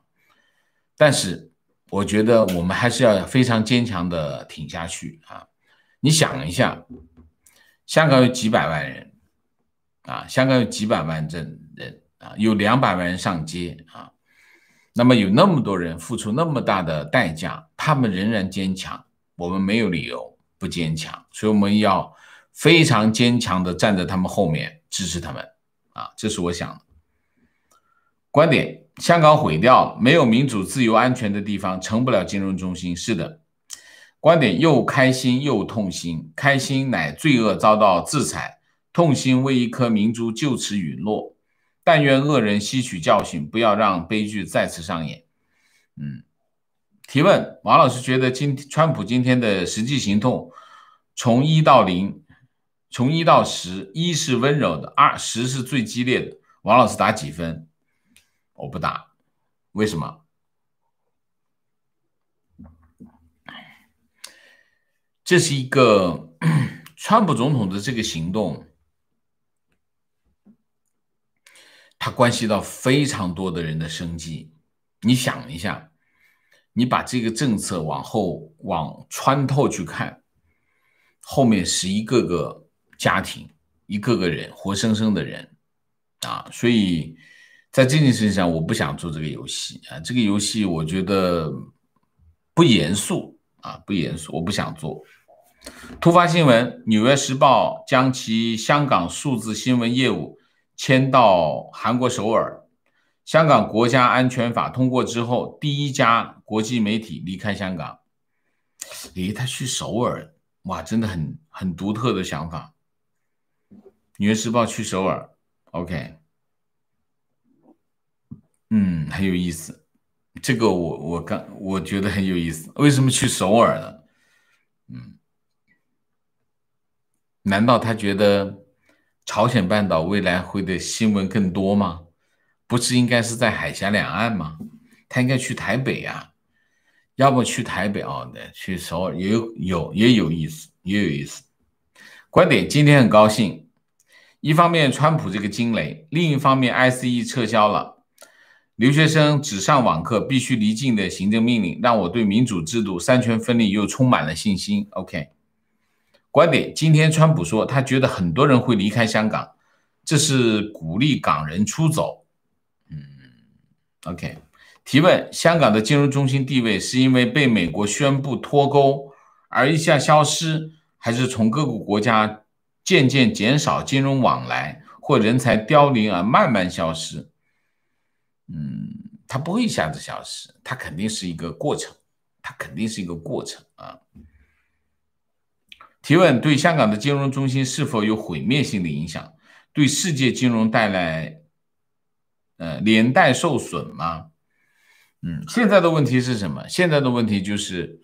但是我觉得我们还是要非常坚强的挺下去啊。你想一下。香港有几百万人，啊，香港有几百万正人，啊，有两百万人上街，啊，那么有那么多人付出那么大的代价，他们仍然坚强，我们没有理由不坚强，所以我们要非常坚强的站在他们后面支持他们，啊，这是我想的观点。香港毁掉了，没有民主、自由、安全的地方，成不了金融中心。是的。观点又开心又痛心，开心乃罪恶遭到制裁，痛心为一颗明珠就此陨落。但愿恶人吸取教训，不要让悲剧再次上演。嗯，提问，王老师觉得今川普今天的实际行动，从一到零，从一到十，一是温柔的，二十是最激烈的。王老师打几分？我不打，为什么？这是一个川普总统的这个行动，它关系到非常多的人的生计。你想一下，你把这个政策往后往穿透去看，后面是一个个家庭，一个个人，活生生的人啊。所以在这件事情上，我不想做这个游戏啊。这个游戏我觉得不严肃啊，不严肃，我不想做。突发新闻：《纽约时报》将其香港数字新闻业务迁到韩国首尔。香港国家安全法通过之后，第一家国际媒体离开香港。咦，他去首尔，哇，真的很很独特的想法。《纽约时报》去首尔，OK，嗯，很有意思。这个我我刚我觉得很有意思，为什么去首尔呢？嗯。难道他觉得朝鲜半岛未来会的新闻更多吗？不是应该是在海峡两岸吗？他应该去台北啊，要么去台北啊，去首尔也有有也有意思也有意思。观点今天很高兴，一方面川普这个惊雷，另一方面 ICE 撤销了留学生只上网课必须离境的行政命令，让我对民主制度三权分立又充满了信心。OK。观点：今天川普说，他觉得很多人会离开香港，这是鼓励港人出走。嗯，OK。提问：香港的金融中心地位是因为被美国宣布脱钩而一下消失，还是从各个国家渐渐减少金融往来或人才凋零而慢慢消失？嗯，它不会一下子消失，它肯定是一个过程，它肯定是一个过程啊。提问：对香港的金融中心是否有毁灭性的影响？对世界金融带来，呃，连带受损吗？嗯，现在的问题是什么？现在的问题就是，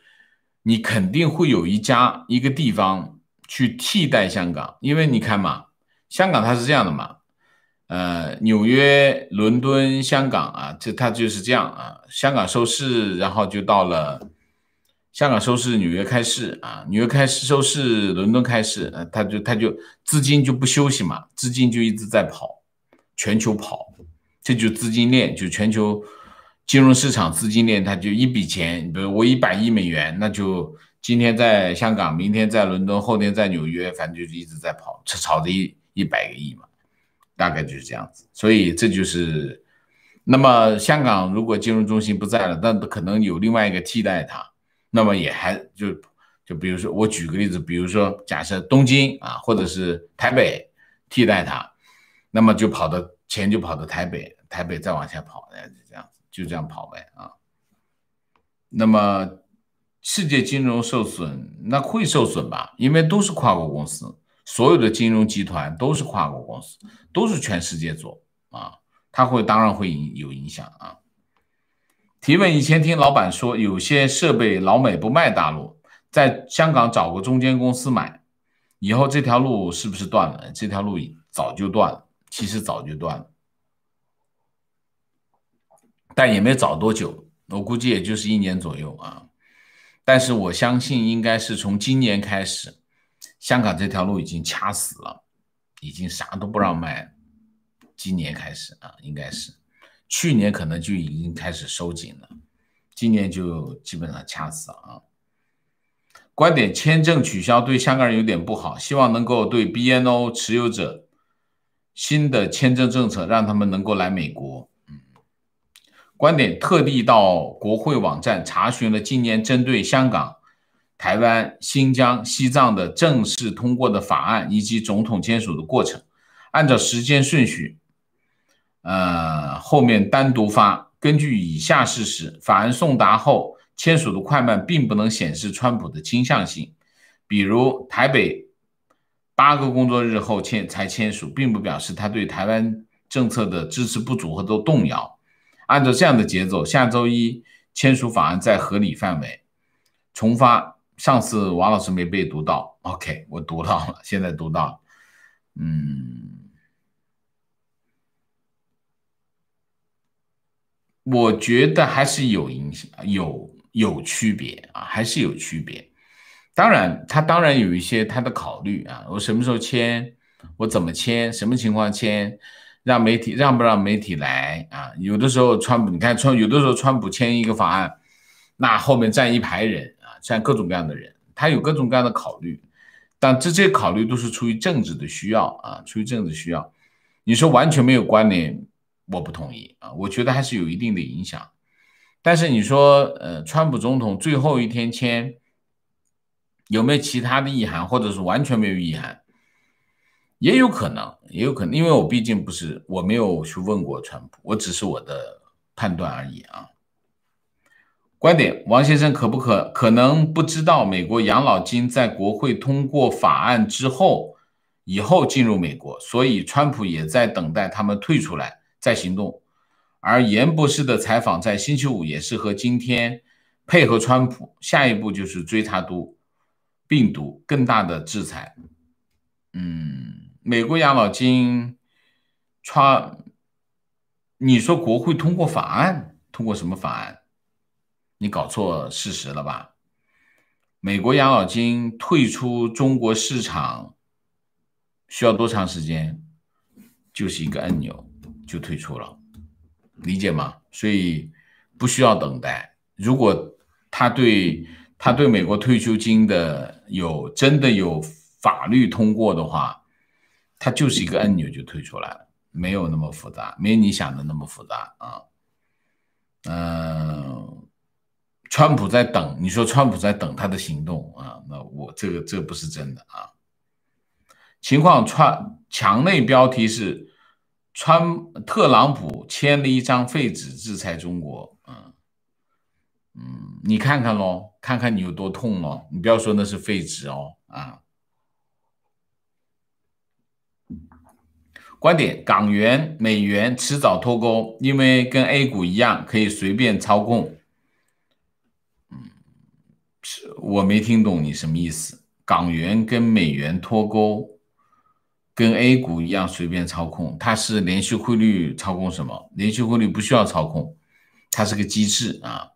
你肯定会有一家一个地方去替代香港，因为你看嘛，香港它是这样的嘛，呃，纽约、伦敦、香港啊，这它就是这样啊，香港收市，然后就到了。香港收市，纽约开市啊！纽约开市收市，伦敦开市，他就他就资金就不休息嘛，资金就一直在跑，全球跑，这就资金链，就全球金融市场资金链，它就一笔钱，比如我一百亿美元，那就今天在香港，明天在伦敦，后天在纽约，反正就一直在跑，炒着一一百个亿嘛，大概就是这样子。所以这就是，那么香港如果金融中心不在了，那可能有另外一个替代它。那么也还就就比如说，我举个例子，比如说假设东京啊，或者是台北替代它，那么就跑到钱就跑到台北，台北再往下跑，这样就这样跑呗啊。那么世界金融受损，那会受损吧？因为都是跨国公司，所有的金融集团都是跨国公司，都是全世界做啊，它会当然会影有影响啊。提问：以前听老板说，有些设备老美不卖大陆，在香港找个中间公司买，以后这条路是不是断了？这条路早就断了，其实早就断了，但也没早多久，我估计也就是一年左右啊。但是我相信，应该是从今年开始，香港这条路已经掐死了，已经啥都不让卖。今年开始啊，应该是。去年可能就已经开始收紧了，今年就基本上掐死了。啊。观点：签证取消对香港人有点不好，希望能够对 BNO 持有者新的签证政策，让他们能够来美国。嗯，观点：特地到国会网站查询了今年针对香港、台湾、新疆、西藏的正式通过的法案以及总统签署的过程，按照时间顺序。呃，后面单独发。根据以下事实，法案送达后签署的快慢并不能显示川普的倾向性。比如台北八个工作日后签才签署，并不表示他对台湾政策的支持不足或者动摇。按照这样的节奏，下周一签署法案在合理范围。重发，上次王老师没被读到，OK，我读到了，现在读到，嗯。我觉得还是有影响，有有区别啊，还是有区别。当然，他当然有一些他的考虑啊，我什么时候签，我怎么签，什么情况签，让媒体让不让媒体来啊？有的时候川，普，你看川，有的时候川普签一个法案，那后面站一排人啊，站各种各样的人，他有各种各样的考虑。但这些考虑都是出于政治的需要啊，出于政治需要。你说完全没有关联？我不同意啊！我觉得还是有一定的影响。但是你说，呃，川普总统最后一天签，有没有其他的意涵，或者是完全没有意涵，也有可能，也有可能，因为我毕竟不是，我没有去问过川普，我只是我的判断而已啊。观点，王先生可不可可能不知道，美国养老金在国会通过法案之后，以后进入美国，所以川普也在等待他们退出来。在行动，而严博士的采访在星期五也是和今天配合。川普下一步就是追查毒病毒，更大的制裁。嗯，美国养老金，川，你说国会通过法案，通过什么法案？你搞错事实了吧？美国养老金退出中国市场需要多长时间？就是一个按钮。就退出了，理解吗？所以不需要等待。如果他对他对美国退休金的有真的有法律通过的话，他就是一个按钮就退出来了，没有那么复杂，没你想的那么复杂啊。嗯，川普在等，你说川普在等他的行动啊？那我这个这不是真的啊。情况川墙内标题是。川特朗普签了一张废纸制裁中国，嗯嗯，你看看喽，看看你有多痛咯，你不要说那是废纸哦啊。观点：港元、美元迟早脱钩，因为跟 A 股一样可以随便操控。嗯，是我没听懂你什么意思？港元跟美元脱钩？跟 A 股一样随便操控，它是连续汇率操控什么？连续汇率不需要操控，它是个机制啊。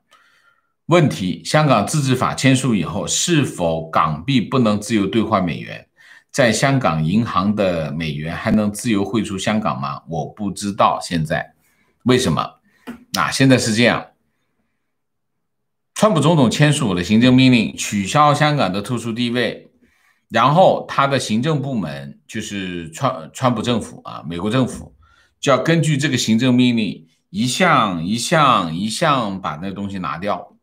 问题：香港自治法签署以后，是否港币不能自由兑换美元？在香港银行的美元还能自由汇出香港吗？我不知道现在为什么。那现在是这样：川普总统签署的行政命令取消香港的特殊地位。然后，他的行政部门就是川川普政府啊，美国政府，就要根据这个行政命令，一项一项一项把那东西拿掉。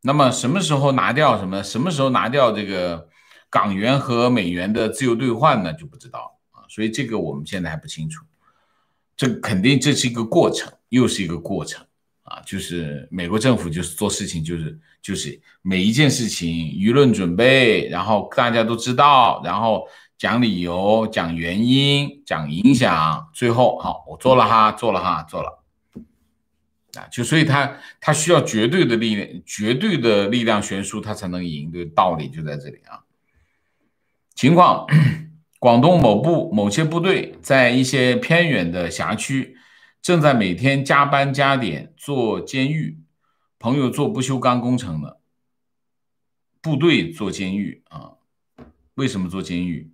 那么什么时候拿掉什么？什么时候拿掉这个港元和美元的自由兑换呢？就不知道啊。所以这个我们现在还不清楚。这肯定这是一个过程，又是一个过程。啊，就是美国政府就是做事情就是就是每一件事情舆论准备，然后大家都知道，然后讲理由、讲原因、讲影响，最后好，我做了哈，做了哈，做了。啊，就所以他他需要绝对的力量，绝对的力量悬殊，他才能赢，对，道理就在这里啊。情况：广东某部某些部队在一些偏远的辖区。正在每天加班加点做监狱，朋友做不锈钢工程的部队做监狱啊？为什么做监狱？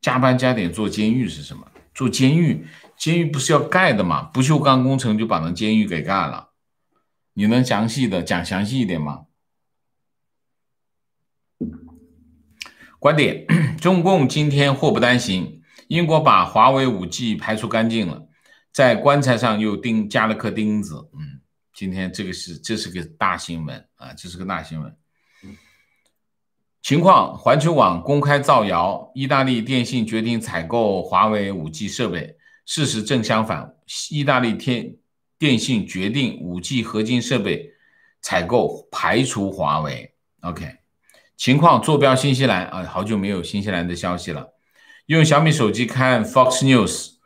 加班加点做监狱是什么？做监狱，监狱不是要盖的吗？不锈钢工程就把那监狱给盖了。你能详细的讲详细一点吗？观点：中共今天祸不单行，英国把华为五 G 排除干净了。在棺材上又钉加了颗钉子，嗯，今天这个是这是个大新闻啊，这是个大新闻。情况：环球网公开造谣，意大利电信决定采购华为五 G 设备。事实正相反，意大利天电信决定五 G 合金设备采购排除华为。OK，情况：坐标新西兰啊，好久没有新西兰的消息了。用小米手机看 Fox News。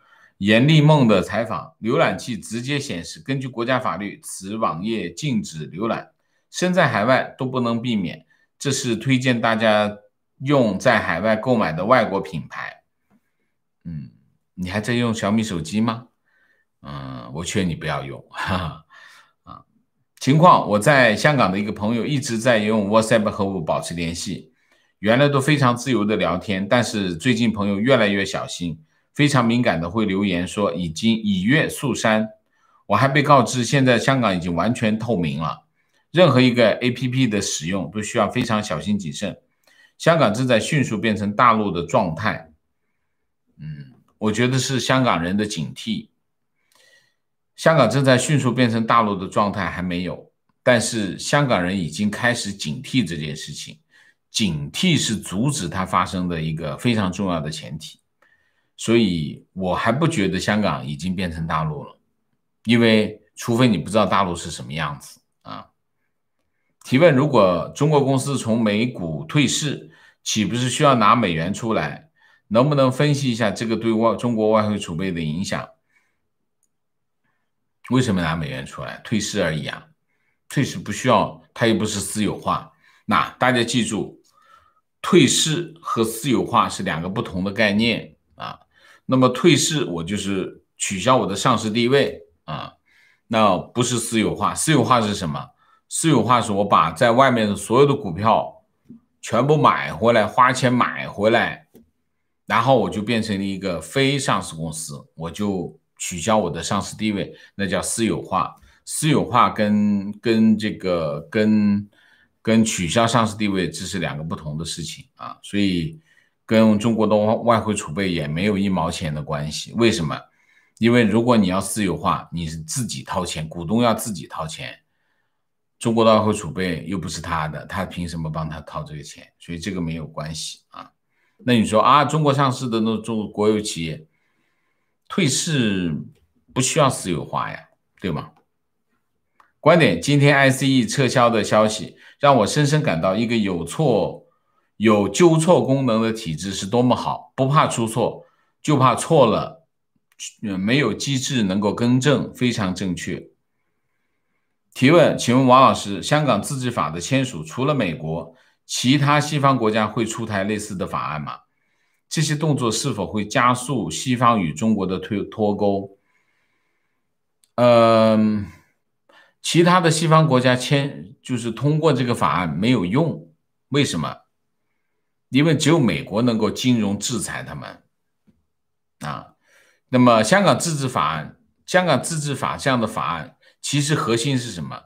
严立梦的采访，浏览器直接显示：根据国家法律，此网页禁止浏览。身在海外都不能避免，这是推荐大家用在海外购买的外国品牌。嗯，你还在用小米手机吗？嗯，我劝你不要用。哈啊，情况我在香港的一个朋友一直在用 WhatsApp 和我保持联系，原来都非常自由的聊天，但是最近朋友越来越小心。非常敏感的会留言说已经已阅速删。我还被告知，现在香港已经完全透明了，任何一个 APP 的使用都需要非常小心谨慎。香港正在迅速变成大陆的状态，嗯，我觉得是香港人的警惕。香港正在迅速变成大陆的状态还没有，但是香港人已经开始警惕这件事情，警惕是阻止它发生的一个非常重要的前提。所以我还不觉得香港已经变成大陆了，因为除非你不知道大陆是什么样子啊。提问：如果中国公司从美股退市，岂不是需要拿美元出来？能不能分析一下这个对外中国外汇储备的影响？为什么拿美元出来？退市而已啊，退市不需要，它又不是私有化。那大家记住，退市和私有化是两个不同的概念啊。那么退市，我就是取消我的上市地位啊，那不是私有化。私有化是什么？私有化是我把在外面的所有的股票全部买回来，花钱买回来，然后我就变成了一个非上市公司，我就取消我的上市地位，那叫私有化。私有化跟跟这个跟跟取消上市地位，这是两个不同的事情啊，所以。跟中国的外汇储备也没有一毛钱的关系，为什么？因为如果你要私有化，你是自己掏钱，股东要自己掏钱，中国的外汇储备又不是他的，他凭什么帮他掏这个钱？所以这个没有关系啊。那你说啊，中国上市的那中国国有企业退市不需要私有化呀，对吗？观点：今天 ICE 撤销的消息让我深深感到一个有错。有纠错功能的体制是多么好，不怕出错，就怕错了，没有机制能够更正，非常正确。提问，请问王老师，香港自治法的签署，除了美国，其他西方国家会出台类似的法案吗？这些动作是否会加速西方与中国的推脱钩？嗯，其他的西方国家签就是通过这个法案没有用，为什么？因为只有美国能够金融制裁他们啊，那么香港自治法案、香港自治法这样的法案，其实核心是什么？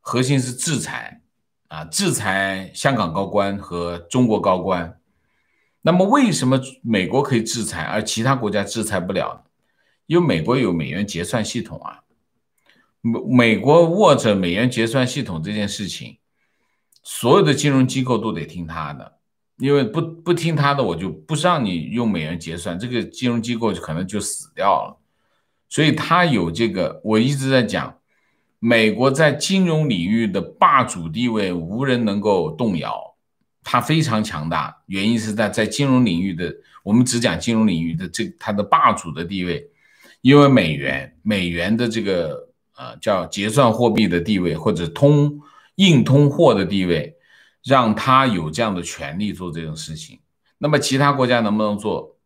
核心是制裁啊，制裁香港高官和中国高官。那么为什么美国可以制裁，而其他国家制裁不了？因为美国有美元结算系统啊，美美国握着美元结算系统这件事情，所有的金融机构都得听他的。因为不不听他的，我就不让你用美元结算，这个金融机构就可能就死掉了。所以他有这个，我一直在讲，美国在金融领域的霸主地位无人能够动摇，它非常强大。原因是在在金融领域的，我们只讲金融领域的这它的霸主的地位，因为美元美元的这个呃叫结算货币的地位或者通硬通货的地位。让他有这样的权利做这种事情，那么其他国家能不能做？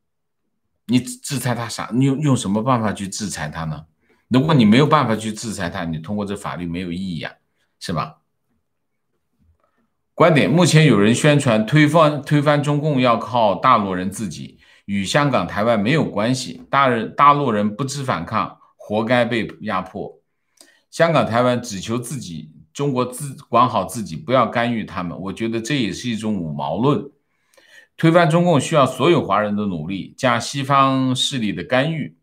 你制裁他啥？你用用什么办法去制裁他呢？如果你没有办法去制裁他，你通过这法律没有意义啊，是吧？观点：目前有人宣传推翻推翻中共要靠大陆人自己，与香港、台湾没有关系。大人大陆人不知反抗，活该被压迫。香港、台湾只求自己。中国自管好自己，不要干预他们。我觉得这也是一种五毛论。推翻中共需要所有华人的努力加西方势力的干预。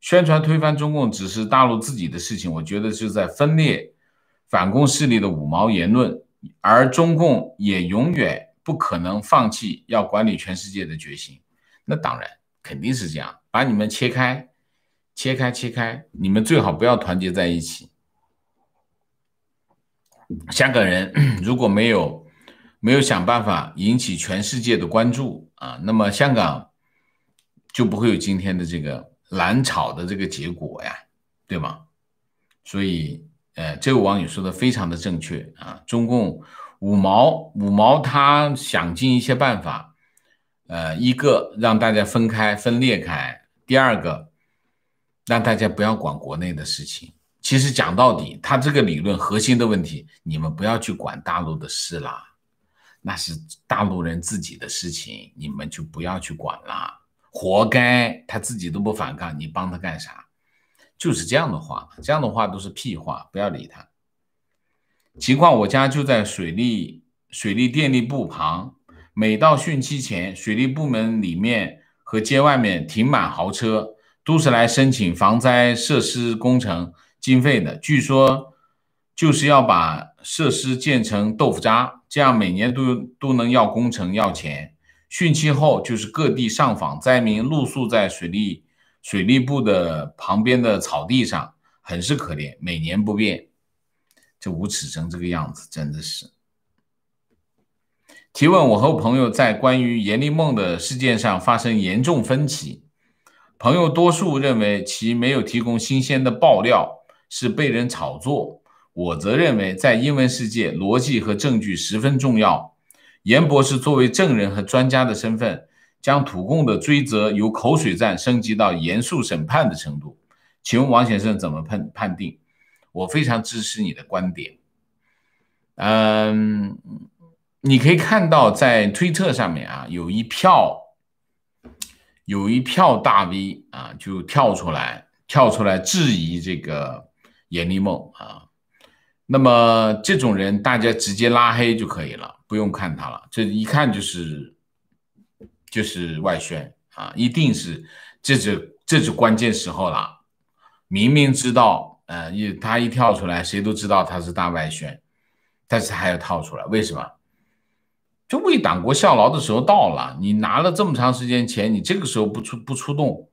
宣传推翻中共只是大陆自己的事情，我觉得是在分裂反共势力的五毛言论。而中共也永远不可能放弃要管理全世界的决心。那当然肯定是这样，把你们切开，切开，切开，你们最好不要团结在一起。香港人 如果没有没有想办法引起全世界的关注啊，那么香港就不会有今天的这个蓝草的这个结果呀，对吗？所以，呃，这位网友说的非常的正确啊。中共五毛五毛，他想尽一些办法，呃，一个让大家分开分裂开，第二个让大家不要管国内的事情。其实讲到底，他这个理论核心的问题，你们不要去管大陆的事啦，那是大陆人自己的事情，你们就不要去管啦。活该，他自己都不反抗，你帮他干啥？就是这样的话，这样的话都是屁话，不要理他。情况我家就在水利水利电力部旁，每到汛期前，水利部门里面和街外面停满豪车，都是来申请防灾设施工程。经费的，据说就是要把设施建成豆腐渣，这样每年都都能要工程要钱。汛期后就是各地上访灾民露宿在水利水利部的旁边的草地上，很是可怜。每年不变，这无耻成这个样子，真的是。提问：我和朋友在关于严立梦的事件上发生严重分歧，朋友多数认为其没有提供新鲜的爆料。是被人炒作，我则认为在英文世界逻辑和证据十分重要。严博士作为证人和专家的身份，将土共的追责由口水战升级到严肃审判的程度。请问王先生怎么判判定？我非常支持你的观点。嗯，你可以看到在推特上面啊，有一票有一票大 V 啊就跳出来跳出来质疑这个。闫立梦啊，那么这种人大家直接拉黑就可以了，不用看他了。这一看就是，就是外宣啊，一定是这是这是关键时候了。明明知道，呃，一他一跳出来，谁都知道他是大外宣，但是还要套出来，为什么？就为党国效劳的时候到了，你拿了这么长时间钱，你这个时候不出不出动。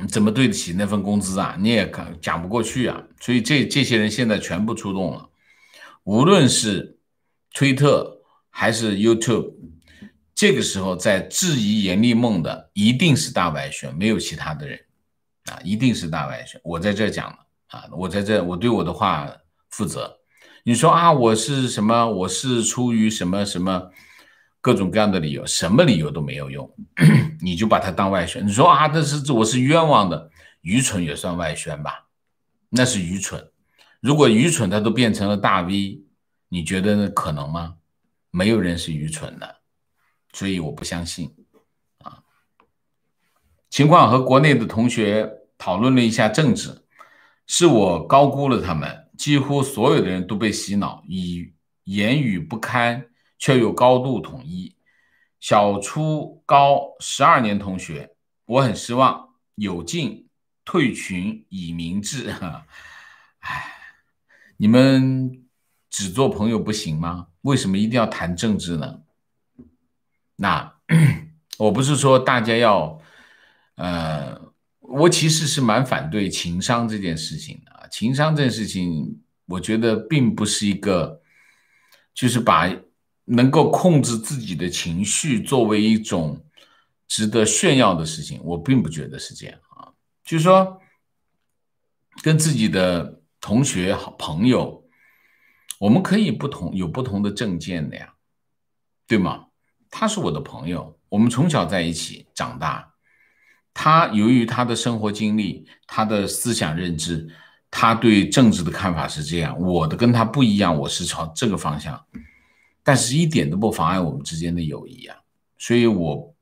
你怎么对得起那份工资啊？你也讲讲不过去啊！所以这这些人现在全部出动了，无论是推特还是 YouTube，这个时候在质疑严厉梦的一定是大白熊，没有其他的人啊，一定是大白熊。我在这讲了啊，我在这，我对我的话负责。你说啊，我是什么？我是出于什么什么？各种各样的理由，什么理由都没有用，你就把它当外宣。你说啊，这是我是冤枉的，愚蠢也算外宣吧？那是愚蠢。如果愚蠢，他都变成了大 V，你觉得那可能吗？没有人是愚蠢的，所以我不相信。啊，情况和国内的同学讨论了一下政治，是我高估了他们，几乎所有的人都被洗脑，以言语不堪。却又高度统一，小初高十二年同学，我很失望。有进退群以明志，哈，哎，你们只做朋友不行吗？为什么一定要谈政治呢？那 我不是说大家要，呃，我其实是蛮反对情商这件事情的。情商这件事情，我觉得并不是一个，就是把。能够控制自己的情绪作为一种值得炫耀的事情，我并不觉得是这样啊。就是说，跟自己的同学、好朋友，我们可以不同，有不同的政见的呀，对吗？他是我的朋友，我们从小在一起长大，他由于他的生活经历、他的思想认知，他对政治的看法是这样，我的跟他不一样，我是朝这个方向。但是一点都不妨碍我们之间的友谊啊，所以我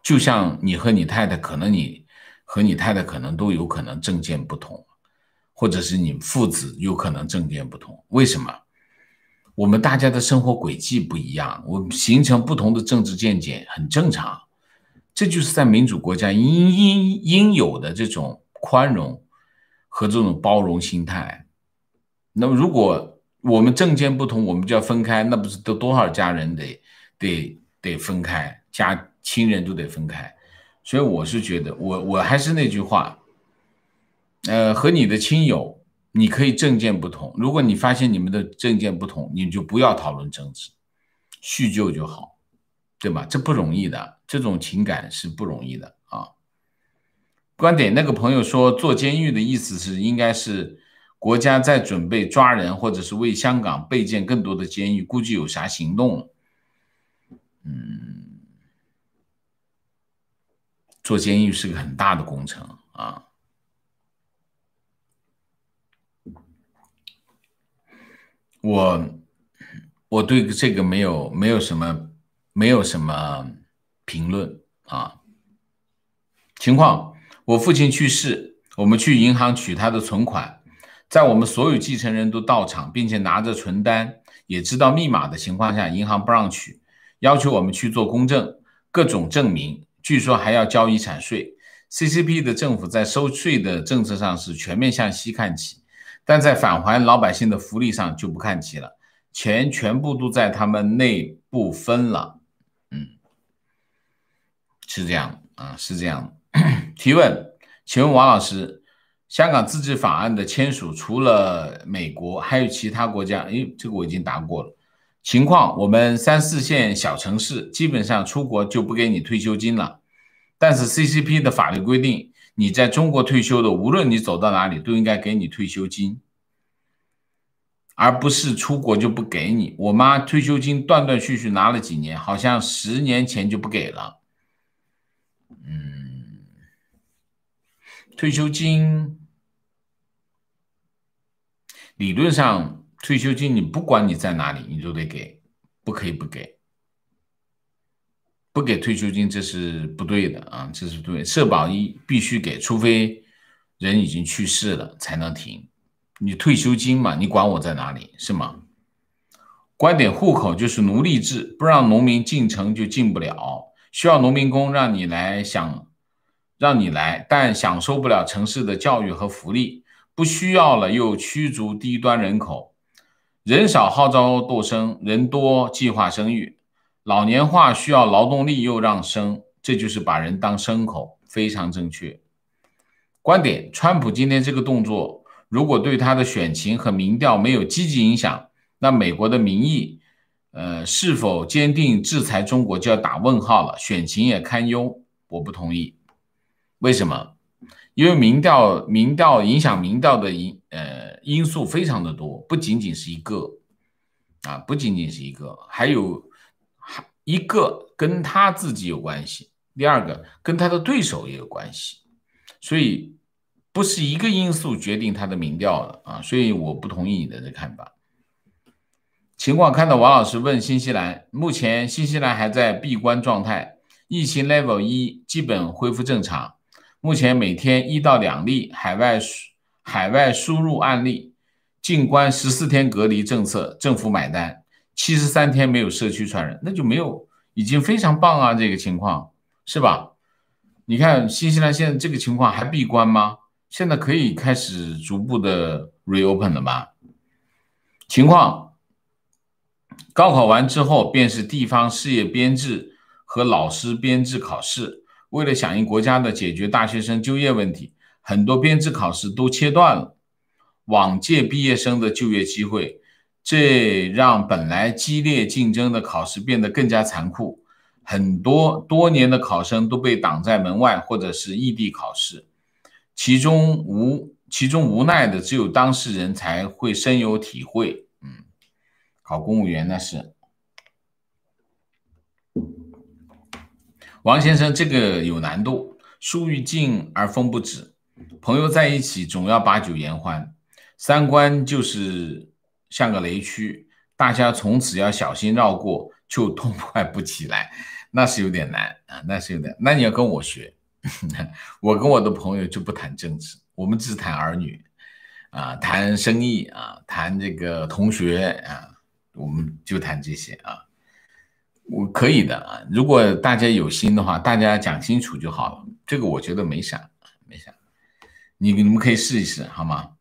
就像你和你太太，可能你和你太太可能都有可能政见不同，或者是你父子有可能政见不同。为什么？我们大家的生活轨迹不一样，我们形成不同的政治见解很正常，这就是在民主国家应应应有的这种宽容和这种包容心态。那么如果，我们证件不同，我们就要分开，那不是都多少家人得得得分开，家亲人都得分开，所以我是觉得，我我还是那句话，呃，和你的亲友，你可以证件不同，如果你发现你们的证件不同，你就不要讨论政治，叙旧就好，对吧？这不容易的，这种情感是不容易的啊。观点那个朋友说，坐监狱的意思是应该是。国家在准备抓人，或者是为香港备建更多的监狱，估计有啥行动？嗯，做监狱是个很大的工程啊。我我对这个没有没有什么没有什么评论啊。情况，我父亲去世，我们去银行取他的存款。在我们所有继承人都到场，并且拿着存单，也知道密码的情况下，银行不让取，要求我们去做公证，各种证明，据说还要交遗产税。CCP 的政府在收税的政策上是全面向西看齐，但在返还老百姓的福利上就不看齐了，钱全部都在他们内部分了。嗯，是这样啊，是这样。提问，请问王老师。香港自治法案的签署，除了美国，还有其他国家。哎，这个我已经答过了。情况：我们三四线小城市，基本上出国就不给你退休金了。但是 CCP 的法律规定，你在中国退休的，无论你走到哪里，都应该给你退休金，而不是出国就不给你。我妈退休金断断续续拿了几年，好像十年前就不给了。嗯，退休金。理论上，退休金你不管你在哪里，你都得给，不可以不给。不给退休金这是不对的啊，这是对。社保一必须给，除非人已经去世了才能停。你退休金嘛，你管我在哪里是吗？观点：户口就是奴隶制，不让农民进城就进不了，需要农民工让你来享，让你来，但享受不了城市的教育和福利。不需要了又驱逐低端人口，人少号召斗生，人多计划生育，老年化需要劳动力又让生，这就是把人当牲口，非常正确。观点：川普今天这个动作，如果对他的选情和民调没有积极影响，那美国的民意，呃，是否坚定制裁中国就要打问号了，选情也堪忧。我不同意，为什么？因为民调，民调影响民调的因呃因素非常的多，不仅仅是一个啊，不仅仅是一个，还有还一个跟他自己有关系，第二个跟他的对手也有关系，所以不是一个因素决定他的民调的啊，所以我不同意你的这看法。情况看到王老师问新西兰，目前新西兰还在闭关状态，疫情 level 一，基本恢复正常。目前每天一到两例海外海外输入案例，静观十四天隔离政策，政府买单，七十三天没有社区传染，那就没有，已经非常棒啊！这个情况是吧？你看新西兰现在这个情况还闭关吗？现在可以开始逐步的 reopen 了吧？情况，高考完之后便是地方事业编制和老师编制考试。为了响应国家的解决大学生就业问题，很多编制考试都切断了往届毕业生的就业机会，这让本来激烈竞争的考试变得更加残酷。很多多年的考生都被挡在门外，或者是异地考试，其中无其中无奈的只有当事人才会深有体会。嗯，考公务员那是。王先生，这个有难度。树欲静而风不止，朋友在一起总要把酒言欢。三观就是像个雷区，大家从此要小心绕过，就痛快不起来。那是有点难啊，那是有点。那你要跟我学，我跟我的朋友就不谈政治，我们只谈儿女啊，谈生意啊，谈这个同学啊，我们就谈这些啊。我可以的啊，如果大家有心的话，大家讲清楚就好了。这个我觉得没啥，没啥。你你们可以试一试，好吗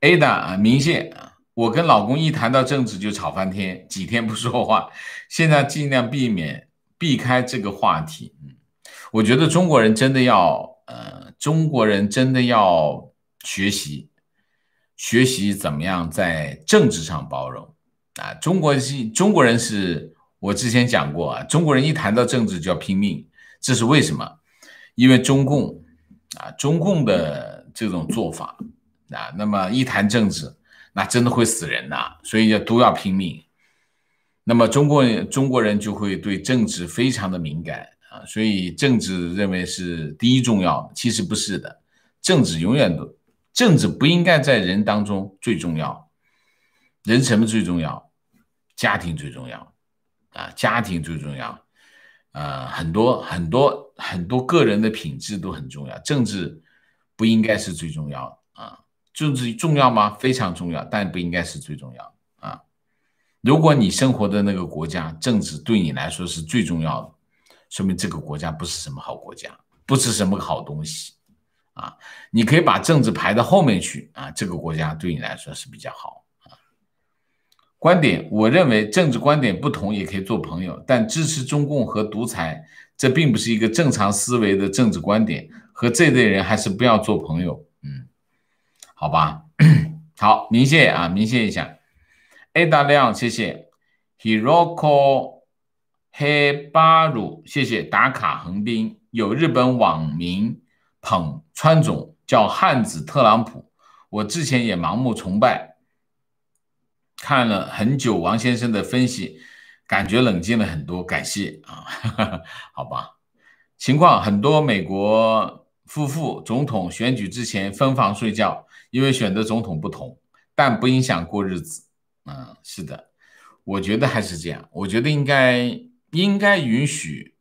？Ada 啊，明线我跟老公一谈到政治就吵翻天，几天不说话。现在尽量避免避开这个话题。嗯，我觉得中国人真的要，呃，中国人真的要学习学习怎么样在政治上包容啊。中国是中国人是。我之前讲过啊，中国人一谈到政治就要拼命，这是为什么？因为中共啊，中共的这种做法啊，那么一谈政治，那真的会死人呐，所以要都要拼命。那么中国中国人就会对政治非常的敏感啊，所以政治认为是第一重要的，其实不是的，政治永远都，政治不应该在人当中最重要。人什么最重要？家庭最重要。啊，家庭最重要，啊，很多很多很多个人的品质都很重要。政治不应该是最重要啊，政治重要吗？非常重要，但不应该是最重要啊。如果你生活的那个国家政治对你来说是最重要的，说明这个国家不是什么好国家，不是什么好东西啊。你可以把政治排到后面去啊，这个国家对你来说是比较好。观点，我认为政治观点不同也可以做朋友，但支持中共和独裁，这并不是一个正常思维的政治观点，和这类人还是不要做朋友。嗯，好吧，好，明谢啊，明谢一下。A 大亮，谢谢。Hiroko Hebaru，谢谢打卡横滨。有日本网民捧川总叫汉子特朗普，我之前也盲目崇拜。看了很久王先生的分析，感觉冷静了很多，感谢啊，好吧。情况很多，美国夫妇总统选举之前分房睡觉，因为选择总统不同，但不影响过日子。嗯，是的，我觉得还是这样，我觉得应该应该允许，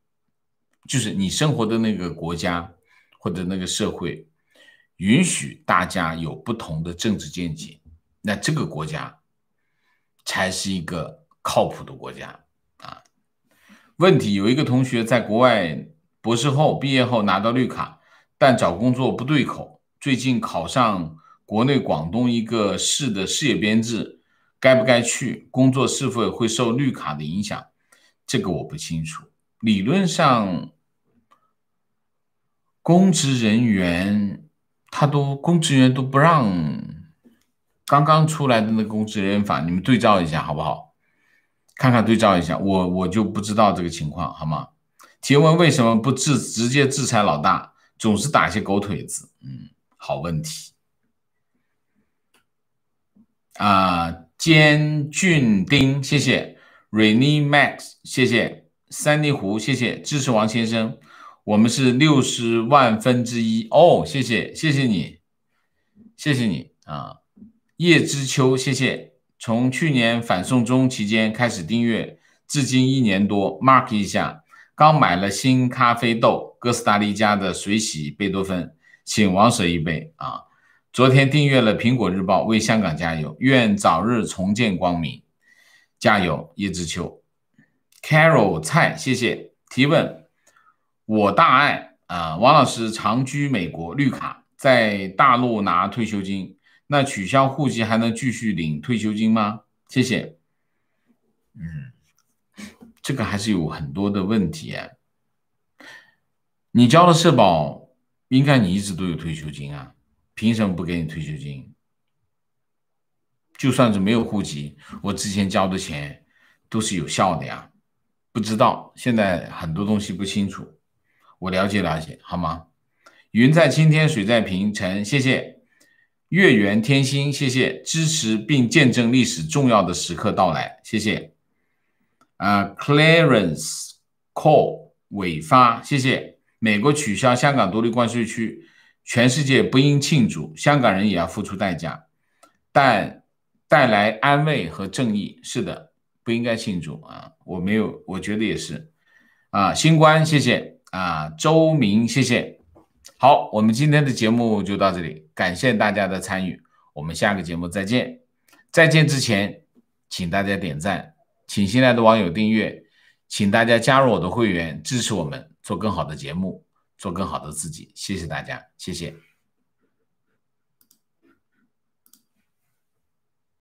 就是你生活的那个国家或者那个社会，允许大家有不同的政治见解。那这个国家。才是一个靠谱的国家啊！问题有一个同学在国外博士后毕业后拿到绿卡，但找工作不对口，最近考上国内广东一个市的事业编制，该不该去？工作是否会受绿卡的影响？这个我不清楚。理论上，公职人员他都公职员都不让。刚刚出来的那公职人法，你们对照一下好不好？看看对照一下，我我就不知道这个情况，好吗？提问为什么不制直接制裁老大，总是打些狗腿子？嗯，好问题。啊，兼俊丁，谢谢；Rene Max，谢谢；三里湖，谢谢支持王先生。我们是六十万分之一哦，谢谢，谢谢你，谢谢你啊。叶知秋，谢谢。从去年反送中期间开始订阅，至今一年多，mark 一下。刚买了新咖啡豆，哥斯达黎加的水洗贝多芬，请王舍一杯啊。昨天订阅了《苹果日报》，为香港加油，愿早日重见光明，加油，叶知秋。Carol 蔡，谢谢提问。我大爱啊，王老师长居美国，绿卡在大陆拿退休金。那取消户籍还能继续领退休金吗？谢谢。嗯，这个还是有很多的问题啊。你交了社保，应该你一直都有退休金啊，凭什么不给你退休金？就算是没有户籍，我之前交的钱都是有效的呀。不知道，现在很多东西不清楚，我了解了解好吗？云在青天水在平城，谢谢。月圆天心，谢谢支持并见证历史重要的时刻到来，谢谢。啊，Clarence Call 伟发，谢谢。美国取消香港独立关税区，全世界不应庆祝，香港人也要付出代价，但带来安慰和正义。是的，不应该庆祝啊！我没有，我觉得也是。啊，新冠，谢谢。啊，周明，谢谢。好，我们今天的节目就到这里，感谢大家的参与，我们下个节目再见。再见之前，请大家点赞，请新来的网友订阅，请大家加入我的会员，支持我们做更好的节目，做更好的自己。谢谢大家，谢谢。